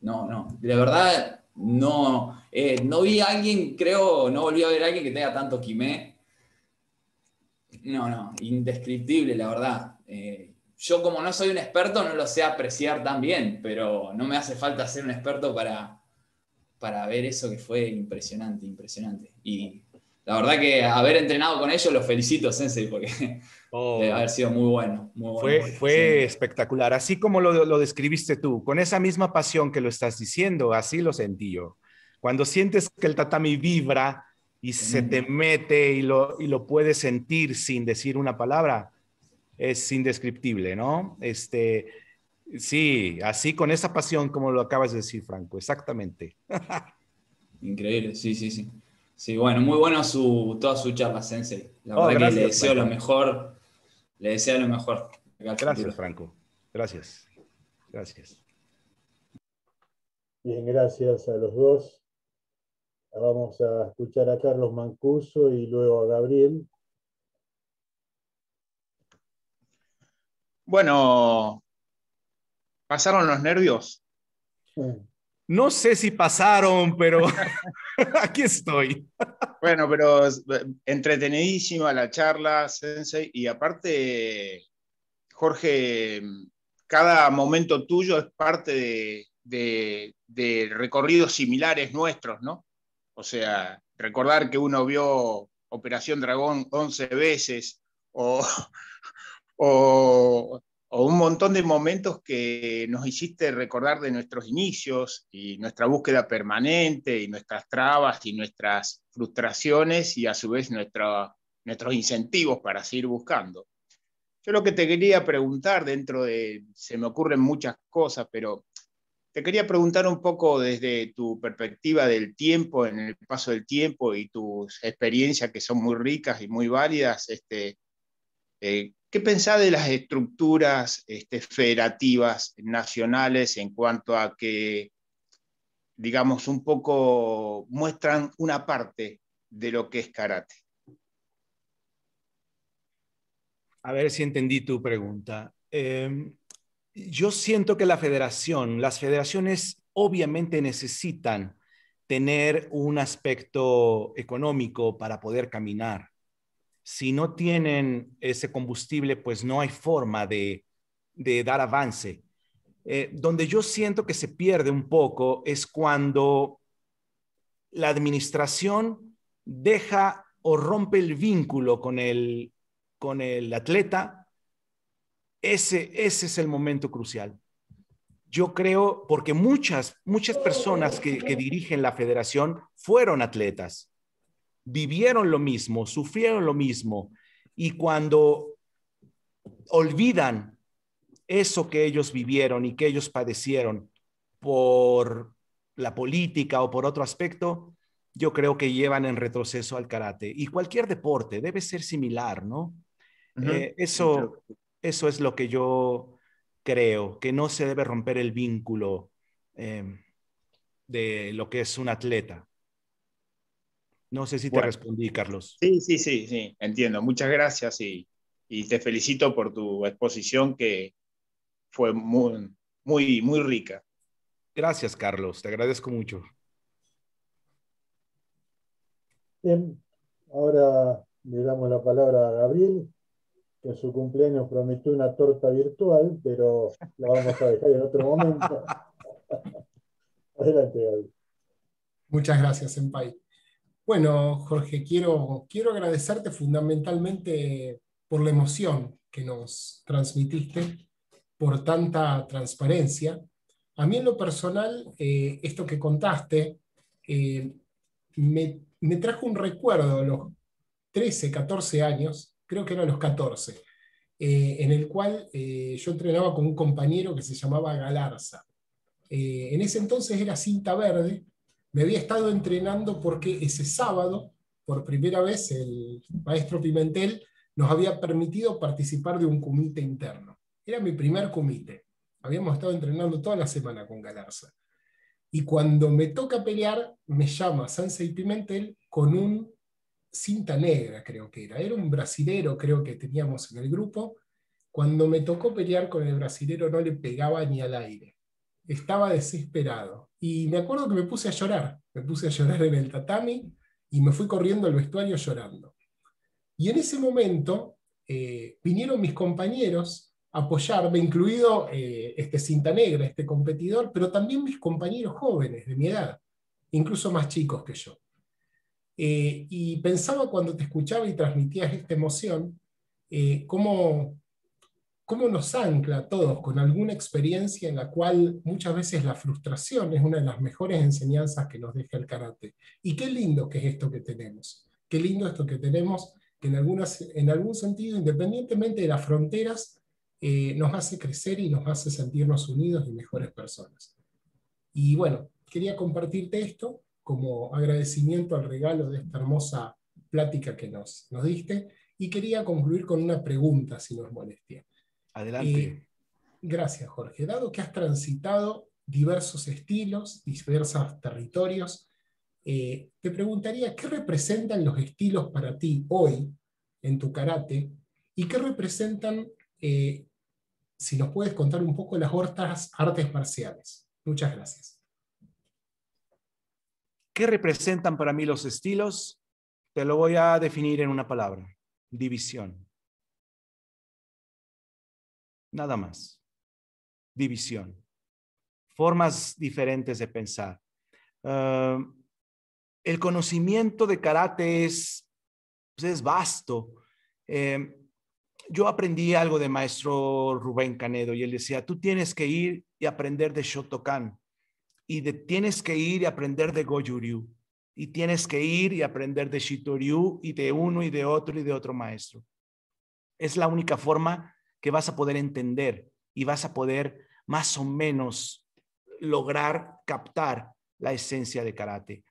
no, no, de verdad no, eh, no vi a alguien, creo, no volví a ver a alguien que tenga tanto Kimé. No, no, indescriptible, la verdad. Eh, yo como no soy un experto, no lo sé apreciar tan bien, pero no me hace falta ser un experto para, para ver eso que fue impresionante, impresionante. Y la verdad que haber entrenado con ellos, los felicito, Sensei, porque oh. debe haber sido muy bueno. fue, fue espectacular, así como lo, describiste tú, con esa misma pasión que lo estás diciendo, así lo sentí yo. Cuando sientes que el tatami vibra y se te mete y lo, lo puedes sentir sin decir una palabra, es indescriptible, ¿no? Este, sí, así con esa pasión como lo acabas de decir, Franco, exactamente. Increíble, sí, sí, sí. Sí, bueno, muy buena su, toda su charla, Sensei. La oh, verdad que le deseo lo mejor. Le deseo lo mejor. Gracias, Franco. Gracias. Gracias. Bien, gracias a los dos. Vamos a escuchar a Carlos Mancuso y luego a Gabriel. Bueno, ¿pasaron los nervios? No sé si pasaron, pero Aquí estoy. Bueno, pero eh, entretenidísima la charla, Sensei. Y aparte, Jorge, mm, cada momento tuyo es parte de, recorridos similares nuestros, ¿no? O sea, recordar que uno vio Operación Dragón 11 veces o, o o un montón de momentos que nos hiciste recordar de nuestros inicios y nuestra búsqueda permanente y nuestras trabas y nuestras frustraciones y a su vez nuestros incentivos para seguir buscando. Yo lo que te quería preguntar dentro de, se me ocurren muchas cosas, pero te quería preguntar un poco desde tu perspectiva del tiempo, en el paso del tiempo y tus experiencias que son muy ricas y muy válidas, este, eh, ¿Qué pensás de las estructuras este, federativas nacionales en cuanto a que, digamos, un poco muestran una parte de lo que es karate? A ver si entendí tu pregunta. Em, yo siento que la federación, las federaciones obviamente necesitan tener un aspecto económico para poder caminar si no tienen ese combustible, pues no hay forma de, dar avance. Eh, donde yo siento que se pierde un poco es cuando la administración deja o rompe el vínculo con el, atleta. Ese, es el momento crucial. Yo creo, porque muchas, muchas personas que dirigen la federación fueron atletas vivieron lo mismo, sufrieron lo mismo, y cuando olvidan eso que ellos vivieron y que ellos padecieron por la política o por otro aspecto, yo creo que llevan en retroceso al karate. Y cualquier deporte debe ser similar, ¿no? Eh, eso, eso es lo que yo creo, que no se debe romper el vínculo em, de lo que es un atleta. No sé si te respondí, Carlos. Sí, sí, sí, sí, entiendo. Muchas gracias y, te felicito por tu exposición que fue muy, muy, muy rica. Gracias, Carlos. Te agradezco mucho. Bien, ahora le damos la palabra a Gabriel, que en su cumpleaños prometió una torta virtual, pero la vamos a dejar en otro momento. Adelante, Gabriel. Muchas gracias, Empay. Bueno, Jorge, quiero, quiero agradecerte fundamentalmente por la emoción que nos transmitiste, por tanta transparencia. A mí en lo personal, eh, esto que contaste eh, me, trajo un recuerdo a los 13, 14 años, creo que eran los 14, eh, en el cual yo entrenaba con un compañero que se llamaba Galarza. en ese entonces era cinta verde me había estado entrenando porque ese sábado, por primera vez, el maestro Pimentel nos había permitido participar de un comité interno. Era mi primer comité. Habíamos estado entrenando toda la semana con Galarza. Y cuando me toca pelear, me llama Sansei Pimentel con un cinta negra, creo que era. Era un brasilero, creo que teníamos en el grupo. Cuando me tocó pelear con el brasilero, no le pegaba ni al aire. Estaba desesperado. Y me acuerdo que me puse a llorar, me puse a llorar en el tatami y me fui corriendo al vestuario llorando. Y en ese momento eh, vinieron mis compañeros a apoyarme, incluido eh, este cinta negra, este competidor, pero también mis compañeros jóvenes de mi edad, incluso más chicos que yo. Eh, y pensaba cuando te escuchaba y transmitías esta emoción, cómo cómo nos ancla a todos con alguna experiencia en la cual muchas veces la frustración es una de las mejores enseñanzas que nos deja el karate. Y qué lindo que es esto que tenemos, qué lindo esto que tenemos, que en, algunas, en algún sentido, independientemente de las fronteras, eh, nos hace crecer y nos hace sentirnos unidos y mejores personas. Y bueno, quería compartirte esto como agradecimiento al regalo de esta hermosa plática que nos, nos diste y quería concluir con una pregunta, si nos molestia. Adelante. Eh, gracias, Jorge. Dado que has transitado diversos estilos, diversos territorios, eh, te preguntaría, ¿qué representan los estilos para ti hoy en tu karate? ¿Y qué representan, eh, si nos puedes contar un poco, las hortas artes marciales? Muchas gracias. ¿Qué representan para mí los estilos? Te lo voy a definir en una palabra, división. Nada más. División. Formas diferentes de pensar. Ah, el conocimiento de karate es, pues, es vasto. Em, yo aprendí algo de maestro Rubén Canedo y él decía, tú tienes que ir y aprender de Shotokan y de, tienes que ir y aprender de goju y tienes que ir y aprender de Shitoryu y de uno y de otro y de otro maestro. Es la única forma que vas a poder entender y vas a poder más o menos lograr captar la esencia de karate.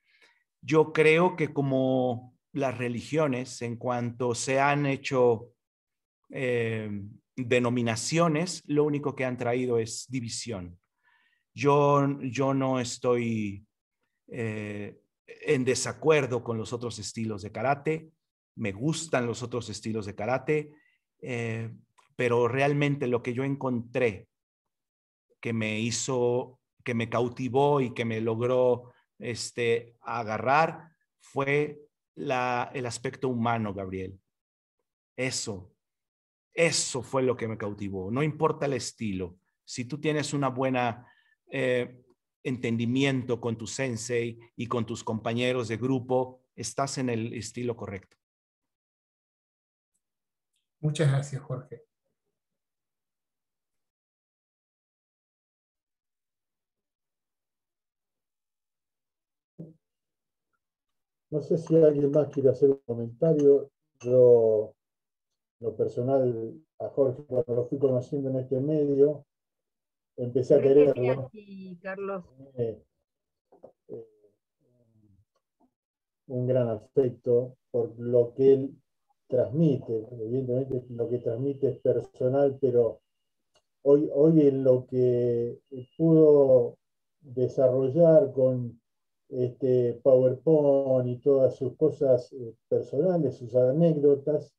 Yo creo que como las religiones, en cuanto se han hecho eh, denominaciones, lo único que han traído es división. Yo, yo no estoy eh, en desacuerdo con los otros estilos de karate, me gustan los otros estilos de karate, eh, pero realmente lo que yo encontré que me hizo, que me cautivó y que me logró este, agarrar fue la, el aspecto humano, Gabriel. Eso, eso fue lo que me cautivó. No importa el estilo. Si tú tienes una buena eh, entendimiento con tu sensei y con tus compañeros de grupo, estás en el estilo correcto. Muchas gracias, Jorge. No sé si alguien más quiere hacer un comentario. Yo, lo personal, a Jorge, cuando lo fui conociendo en este medio, empecé a quererlo. Carlos. Eh, eh, un gran afecto por lo que él transmite. Evidentemente lo que transmite es personal, pero hoy, hoy en lo que pudo desarrollar con este, PowerPoint y todas sus cosas eh, personales, sus anécdotas.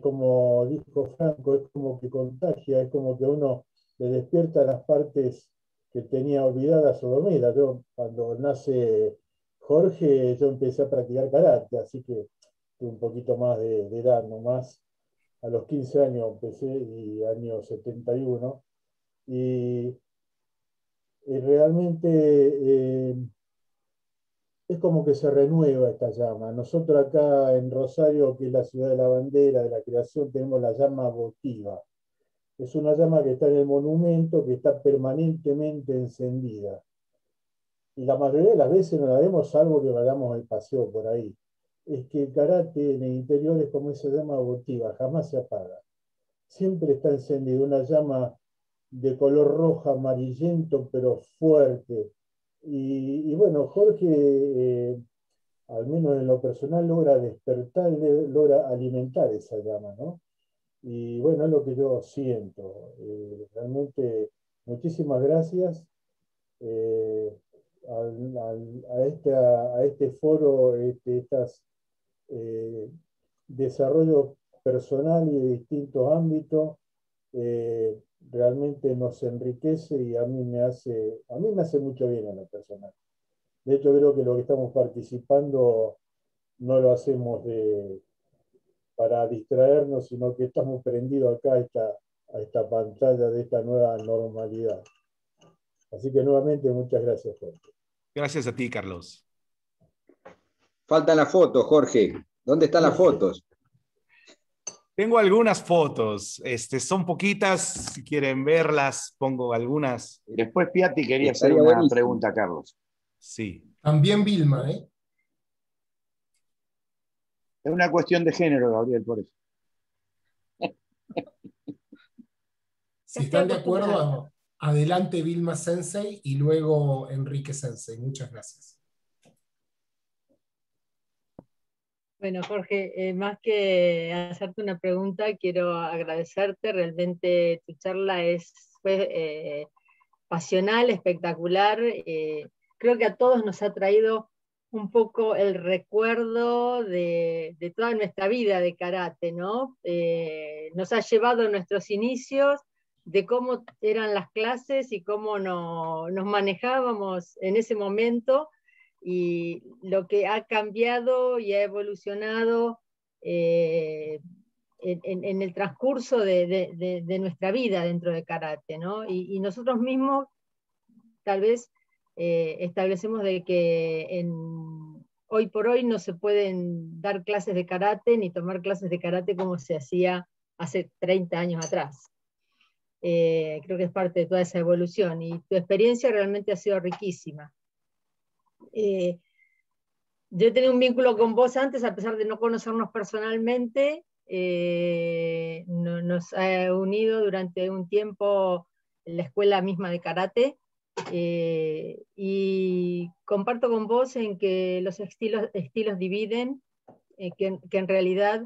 como dijo Franco, es como que contagia, es como que uno le despierta las partes que tenía olvidadas o dormidas. Yo, cuando nace Jorge, yo empecé a practicar karate, así que un poquito más de, de edad nomás. A los 15 años empecé y año 71. Y eh, realmente eh, es como que se renueva esta llama. Nosotros acá en Rosario, que es la ciudad de la bandera, de la creación, tenemos la llama votiva. Es una llama que está en el monumento, que está permanentemente encendida. Y la mayoría de las veces no la vemos, salvo que vayamos el paseo por ahí. Es que el karate en el interior es como esa llama votiva, jamás se apaga. Siempre está encendida una llama de color rojo amarillento, pero fuerte. Y, bueno, Jorge, eh, al menos en lo personal, logra despertar, logra alimentar esa llama, ¿no? Y bueno, es lo que yo siento. Eh, realmente, muchísimas gracias eh, a, a, este foro, este, estas personal y de distintos ámbitos realmente nos enriquece y a mí me hace, a mí me hace mucho bien a la personal. De hecho, creo que lo que estamos participando no lo hacemos de, para distraernos, sino que estamos prendidos acá a esta, a esta pantalla de esta nueva normalidad. Así que nuevamente, muchas gracias, Jorge. Gracias a ti, Carlos. Falta la foto Jorge. ¿Dónde están las fotos? Tengo algunas fotos, este, son poquitas, si quieren verlas, pongo algunas. Después Piatti quería hacer una pregunta, Carlos. Sí. También Vilma, ¿eh? Es una cuestión de género, Gabriel, por eso. Si están de acuerdo, adelante Vilma Sensei y luego Enrique Sensei. Muchas gracias. Bueno, Jorge, eh, más que hacerte una pregunta, quiero agradecerte. Realmente tu charla es, fue eh, pasional, espectacular. Eh, creo que a todos nos ha traído un poco el recuerdo de, toda nuestra vida de karate, ¿no? nos ha llevado a nuestros inicios, de cómo eran las clases y cómo nos manejábamos en ese momento y lo que ha cambiado y ha evolucionado eh, en, el transcurso de, nuestra vida dentro de karate, ¿no? Y, nosotros mismos tal vez eh, establecemos de que hoy por hoy no se pueden dar clases de karate ni tomar clases de karate como se hacía hace 30 años atrás. Eh, creo que es parte de toda esa evolución y tu experiencia realmente ha sido riquísima. Eh, yo yo tenido un vínculo con vos antes, a pesar de no conocernos personalmente, eh, nos ha unido durante un tiempo la escuela misma de karate. Eh, y comparto con vos en que los estilos, dividen, que, en realidad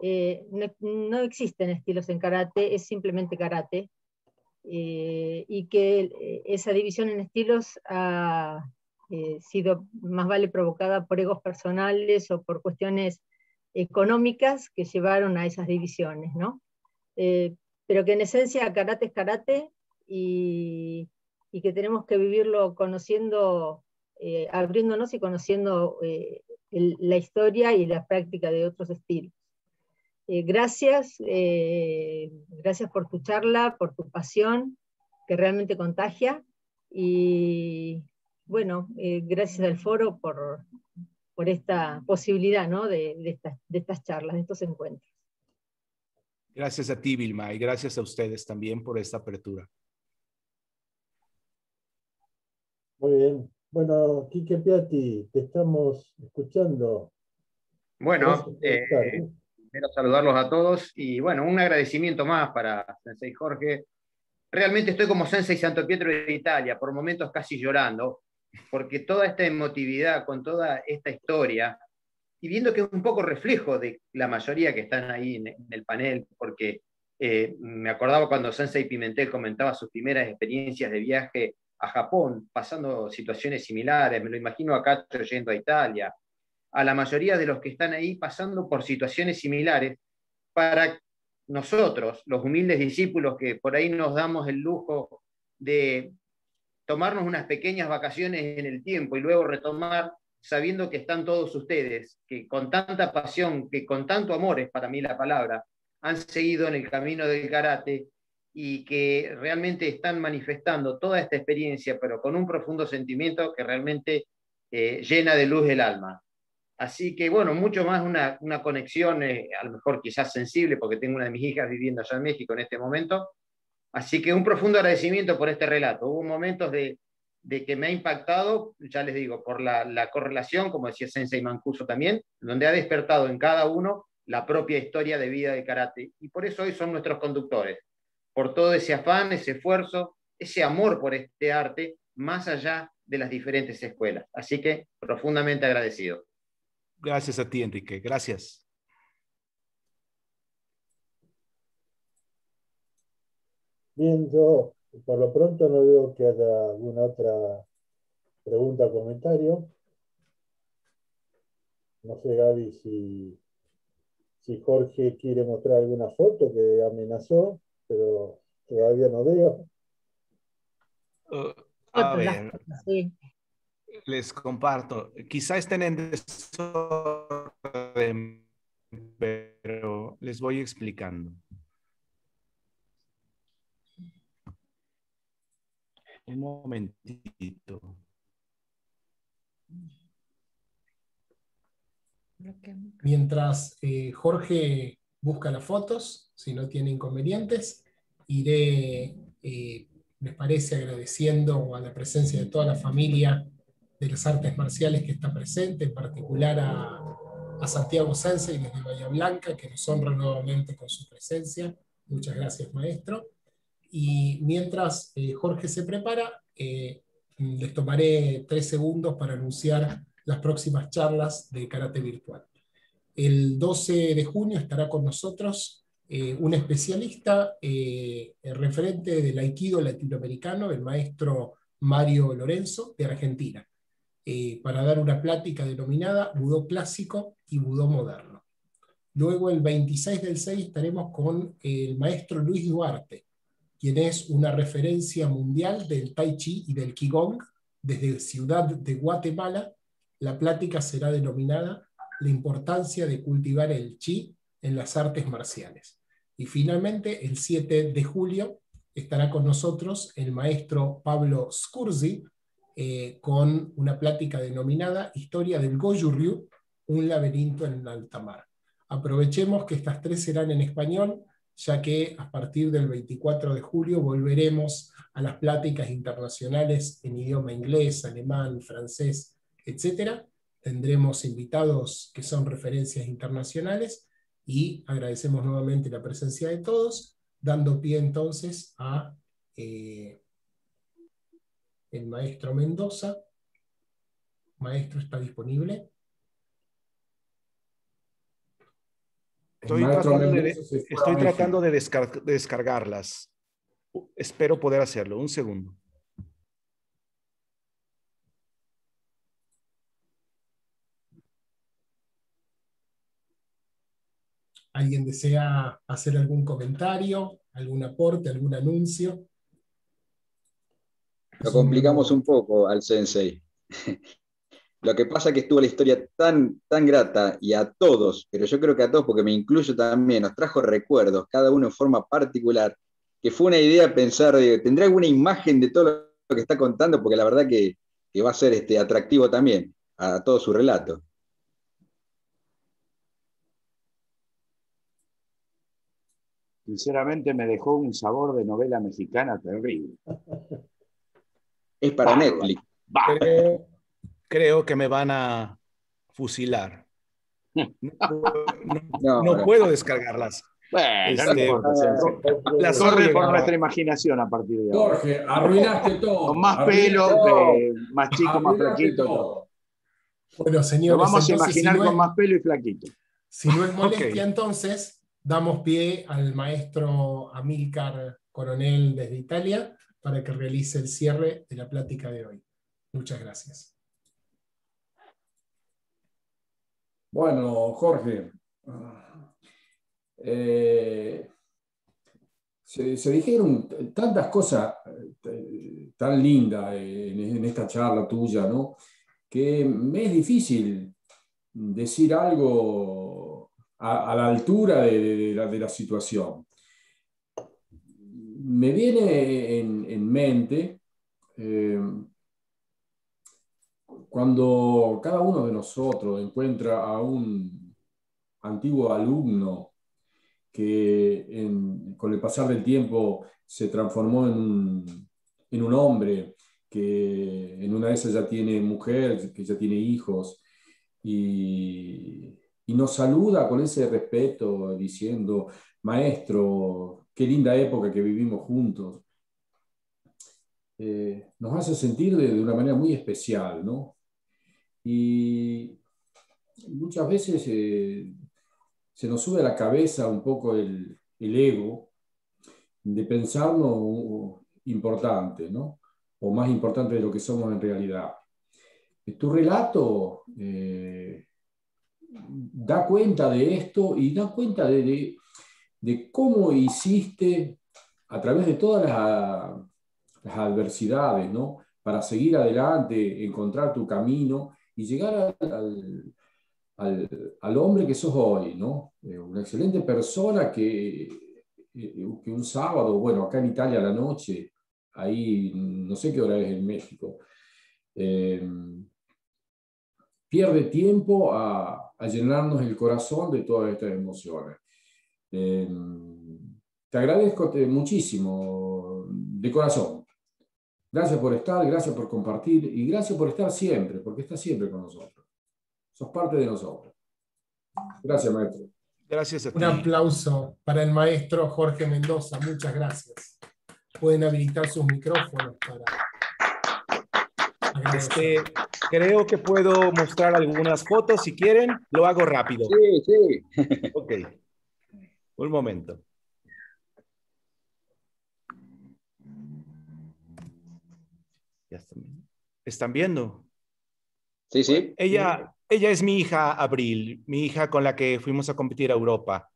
no, no, existen estilos en karate, es simplemente karate. y que esa división en estilos ha, eh, sido más vale provocada por egos personales o por cuestiones económicas que llevaron a esas divisiones, ¿no? Eh, pero que en esencia karate es karate y, y que tenemos que vivirlo conociendo, eh, abriéndonos y conociendo la historia y la práctica de otros estilos. gracias, gracias por tu charla, por tu pasión, que realmente contagia, y bueno, eh, gracias al foro por, esta posibilidad de, estas, charlas, de estos encuentros. Gracias a ti, Vilma, y gracias a ustedes también por esta apertura. Muy bien. Bueno, Kike Piatti, te estamos escuchando. Bueno, eh, primero ¿eh? saludarlos a todos y bueno, un agradecimiento más para Sensei Jorge. Realmente estoy como Sensei Santo Pietro de Italia, por momentos casi llorando, porque toda esta emotividad, con toda esta historia, y viendo que es un poco reflejo de la mayoría que están ahí en, el panel, porque eh, me acordaba cuando Sensei Pimentel comentaba sus primeras experiencias de viaje a Japón, pasando situaciones similares, me lo imagino acá yendo a Italia, a la mayoría de los que están ahí pasando por situaciones similares, para nosotros, los humildes discípulos que por ahí nos damos el lujo de tomarnos unas pequeñas vacaciones en el tiempo y luego retomar sabiendo que están todos ustedes, que con tanta pasión, que con tanto amor es para mí la palabra, han seguido en el camino del karate y que realmente están manifestando toda esta experiencia, pero con un profundo sentimiento que realmente eh, llena de luz el alma. Así que bueno, mucho más una, conexión, eh, a lo mejor quizás sensible, porque tengo una de mis hijas viviendo allá en México en este momento, Así que un profundo agradecimiento por este relato. Hubo momentos de, que me ha impactado, ya les digo, por la, la correlación, como decía Sensei Mancuso también, donde ha despertado en cada uno la propia historia de vida de karate. Y por eso hoy son nuestros conductores, por todo ese afán, ese esfuerzo, ese amor por este arte, más allá de las diferentes escuelas. Así que profundamente agradecido. Gracias a ti, Enrique. Gracias. Bien, yo por lo pronto no veo que haya alguna otra pregunta o comentario. No sé, Gaby, si, Jorge quiere mostrar alguna foto que amenazó, pero todavía no veo. Uh, les comparto. Quizá estén en desorden, pero les voy explicando. Un momentito. Mientras eh, Jorge busca las fotos, si no tiene inconvenientes, iré, eh, les parece, agradeciendo a la presencia de toda la familia de las artes marciales que está presente, en particular a, Santiago Sánchez y desde Bahía Blanca, que nos honra nuevamente con su presencia. Muchas gracias, maestro. Y mientras eh, Jorge se prepara, eh, les tomaré tres segundos para anunciar las próximas charlas de Karate Virtual. El 12 de junio estará con nosotros eh, un especialista referente del Aikido latinoamericano, el maestro Mario Lorenzo, de Argentina, para dar una plática denominada Budó Clásico y Budó Moderno. Luego, el 26 del 6, estaremos con el maestro Luis Duarte, quien es una referencia mundial del Tai Chi y del Qigong. Desde Ciudad de Guatemala, la plática será denominada La importancia de cultivar el Chi en las artes marciales. Y finalmente, el 7 de julio, estará con nosotros el maestro Pablo Scurzi eh, con una plática denominada Historia del Goju Ryu, un laberinto en alta mar. Aprovechemos que estas tres serán en español ya que a partir del 24 de julio volveremos a las pláticas internacionales en idioma inglés, alemán, francés, etc. Tendremos invitados que son referencias internacionales y agradecemos nuevamente la presencia de todos, dando pie entonces a eh, el maestro Mendoza. Maestro, ¿está disponible? Estoy tratando, de, descargarlas. Espero poder hacerlo. Un segundo. ¿Alguien desea hacer algún comentario, algún aporte, algún anuncio? Lo complicamos un poco al sensei. Lo que pasa es que estuvo la historia tan, tan grata y a todos, pero yo creo que a todos, porque me incluyo también, nos trajo recuerdos, cada uno en forma particular, que fue una idea pensar, ¿tendré alguna imagen de todo lo que está contando? Porque la verdad que, que va a ser este, atractivo también a todo su relato. Sinceramente me dejó un sabor de novela mexicana terrible. Es para Netflix. Eh, creo que me van a fusilar. No, puedo descargarlas. Las este, por nuestra imaginación a partir de ahora. Jorge, arruinaste todo. Con más pelo, más chico, más flaquito. Bueno, señores. vamos a imaginar con más pelo y flaquito. Si no es molestia, entonces damos pie al maestro Amílcar Coronel desde Italia para que realice el cierre de la plática de hoy. Muchas gracias. Bueno, Jorge, eh, se, dijeron tantas cosas eh, tan lindas eh, en, esta charla tuya, ¿no? Que me es difícil decir algo a, la altura de, la, situación. Me viene en, mente cuando cada uno de nosotros encuentra a un antiguo alumno que con el pasar del tiempo se transformó en un, hombre, que en una de esas ya tiene mujer, que ya tiene hijos, y, nos saluda con ese respeto diciendo, maestro, qué linda época que vivimos juntos. Eh, nos hace sentir de, de, una manera muy especial, ¿no? Y muchas veces eh, se nos sube a la cabeza un poco el, ego de pensarnos importante, ¿no? O más importante de lo que somos en realidad. Eh, tu relato eh, da cuenta de esto y da cuenta de, cómo hiciste a través de todas las, las adversidades, ¿no? Para seguir adelante, encontrar tu camino y llegar al, hombre que sos hoy, ¿no? Eh, una excelente persona que, eh, eh, que un sábado, bueno, acá en Italia la noche, ahí no sé qué hora es en México, pierde tiempo a, llenarnos el corazón de todas estas emociones. te agradezco muchísimo, de corazón, Gracias por estar, gracias por compartir y gracias por estar siempre, porque estás siempre con nosotros. Sos parte de nosotros. Gracias, maestro. Gracias a Un aplauso para el maestro Jorge Mendoza. Muchas gracias. Pueden habilitar sus micrófonos para este, creo que puedo mostrar algunas fotos si quieren. Lo hago rápido. Sí, sí. ok. Un momento. están, viendo. Sí, sí. Ella, ella es mi hija Abril, mi hija con la que fuimos a competir a Europa.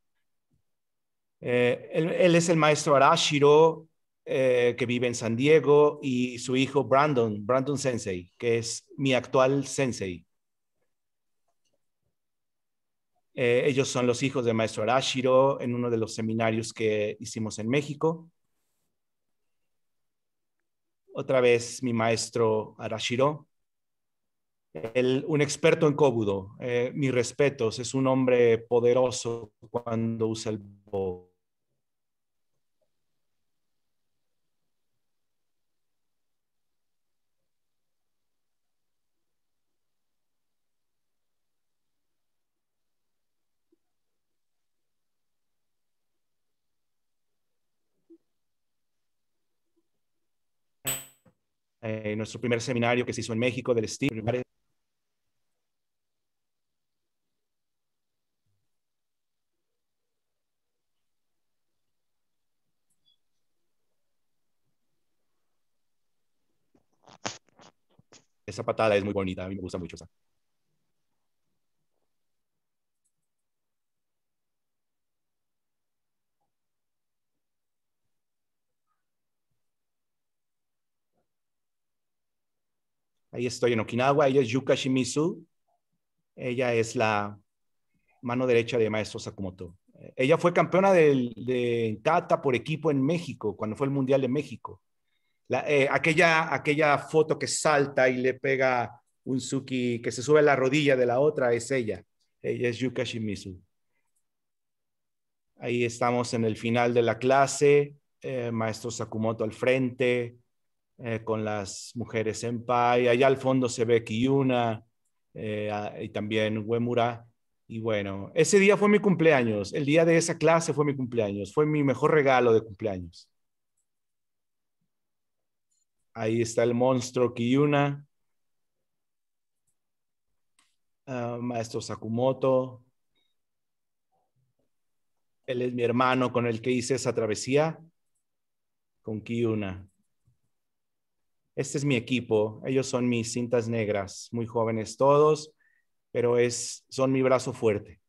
Eh, él, es el maestro Arashiro, eh, que vive en San Diego, y su hijo Brandon, Brandon Sensei, que es mi actual sensei. Eh, ellos son los hijos del maestro Arashiro en uno de los seminarios que hicimos en México otra vez mi maestro Arashiro, un experto en Kobudo. Eh, mis respetos, es un hombre poderoso cuando usa el Eh, nuestro primer seminario que se hizo en México del estilo. Esa patada es muy bonita, a mí me gusta mucho esa. Ahí estoy en Okinawa. Ella es Yuka Shimizu. Ella es la mano derecha de Maestro Sakumoto. Ella fue campeona de Tata por equipo en México, cuando fue el Mundial de México. Eh, aquella, aquella foto que salta y le pega un Suki que se sube a la rodilla de la otra es ella. Ella es Yuka Shimizu. Ahí estamos en el final de la clase, eh, maestro Sakumoto al frente, eh, con las mujeres en senpai. Allá al fondo se ve Kiyuna eh, y también Wemura. Y bueno, ese día fue mi cumpleaños. El día de esa clase fue mi cumpleaños. Fue mi mejor regalo de cumpleaños. Ahí está el monstruo Kiyuna. Ah, maestro Sakumoto. Él es mi hermano con el que hice esa travesía con Kiyuna este es mi equipo, ellos son mis cintas negras, muy jóvenes todos, pero es, son mi brazo fuerte.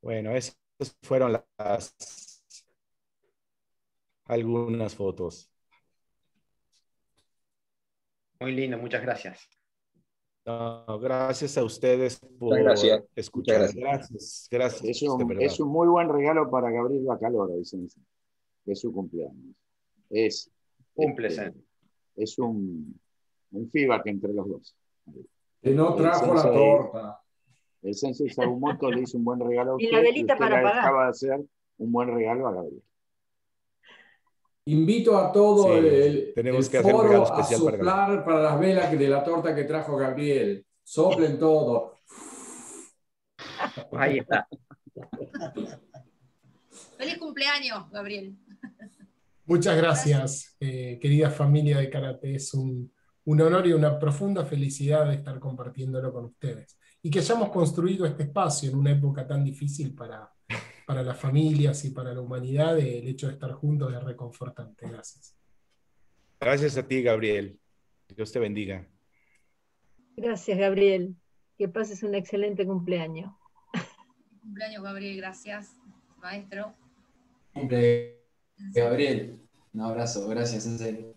Bueno, esas fueron las algunas fotos. Muy lindo, muchas gracias. No, gracias a ustedes por escuchar. Gracias, gracias. Este, es, un, muy buen regalo para Gabriel Bacalora, Vicencio, es su cumpleaños. Es, este, es un, un feedback entre los dos. Y no trajo la torta. El Sensei Sabumoto le hizo un buen regalo a usted, Y la velita para pagar. Acaba de hacer un buen regalo a Gabriel. Invito a todo el, tenemos que foro hacer a soplar para, las velas de la torta que trajo Gabriel. Soplen todo. Ahí está. Feliz cumpleaños, Gabriel. Muchas gracias, eh, querida familia de Karate. Es un, honor y una profunda felicidad estar compartiéndolo con ustedes. Y que hayamos construido este espacio en una época tan difícil para, para las familias y para la humanidad el hecho de estar juntos es reconfortante. Gracias. Gracias a ti, Gabriel. Dios te bendiga. Gracias, Gabriel. Que pases un excelente cumpleaños. Cumpleaños, Gabriel. Gracias, maestro. Gabriel. Un abrazo. Gracias, en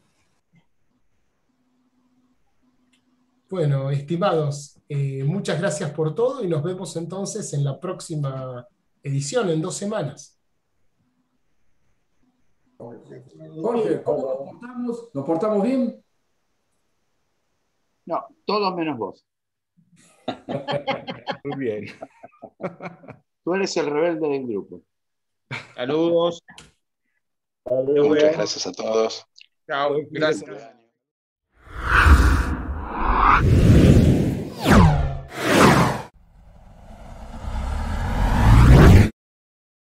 Bueno, estimados, eh, muchas gracias por todo y nos vemos entonces en la próxima edición en dos semanas. Jorge, ¿cómo nos portamos? ¿Nos portamos bien? No, todos menos vos. Muy bien. Tú eres el rebelde del grupo. Saludos. Muchas gracias a todos. Chao, gracias.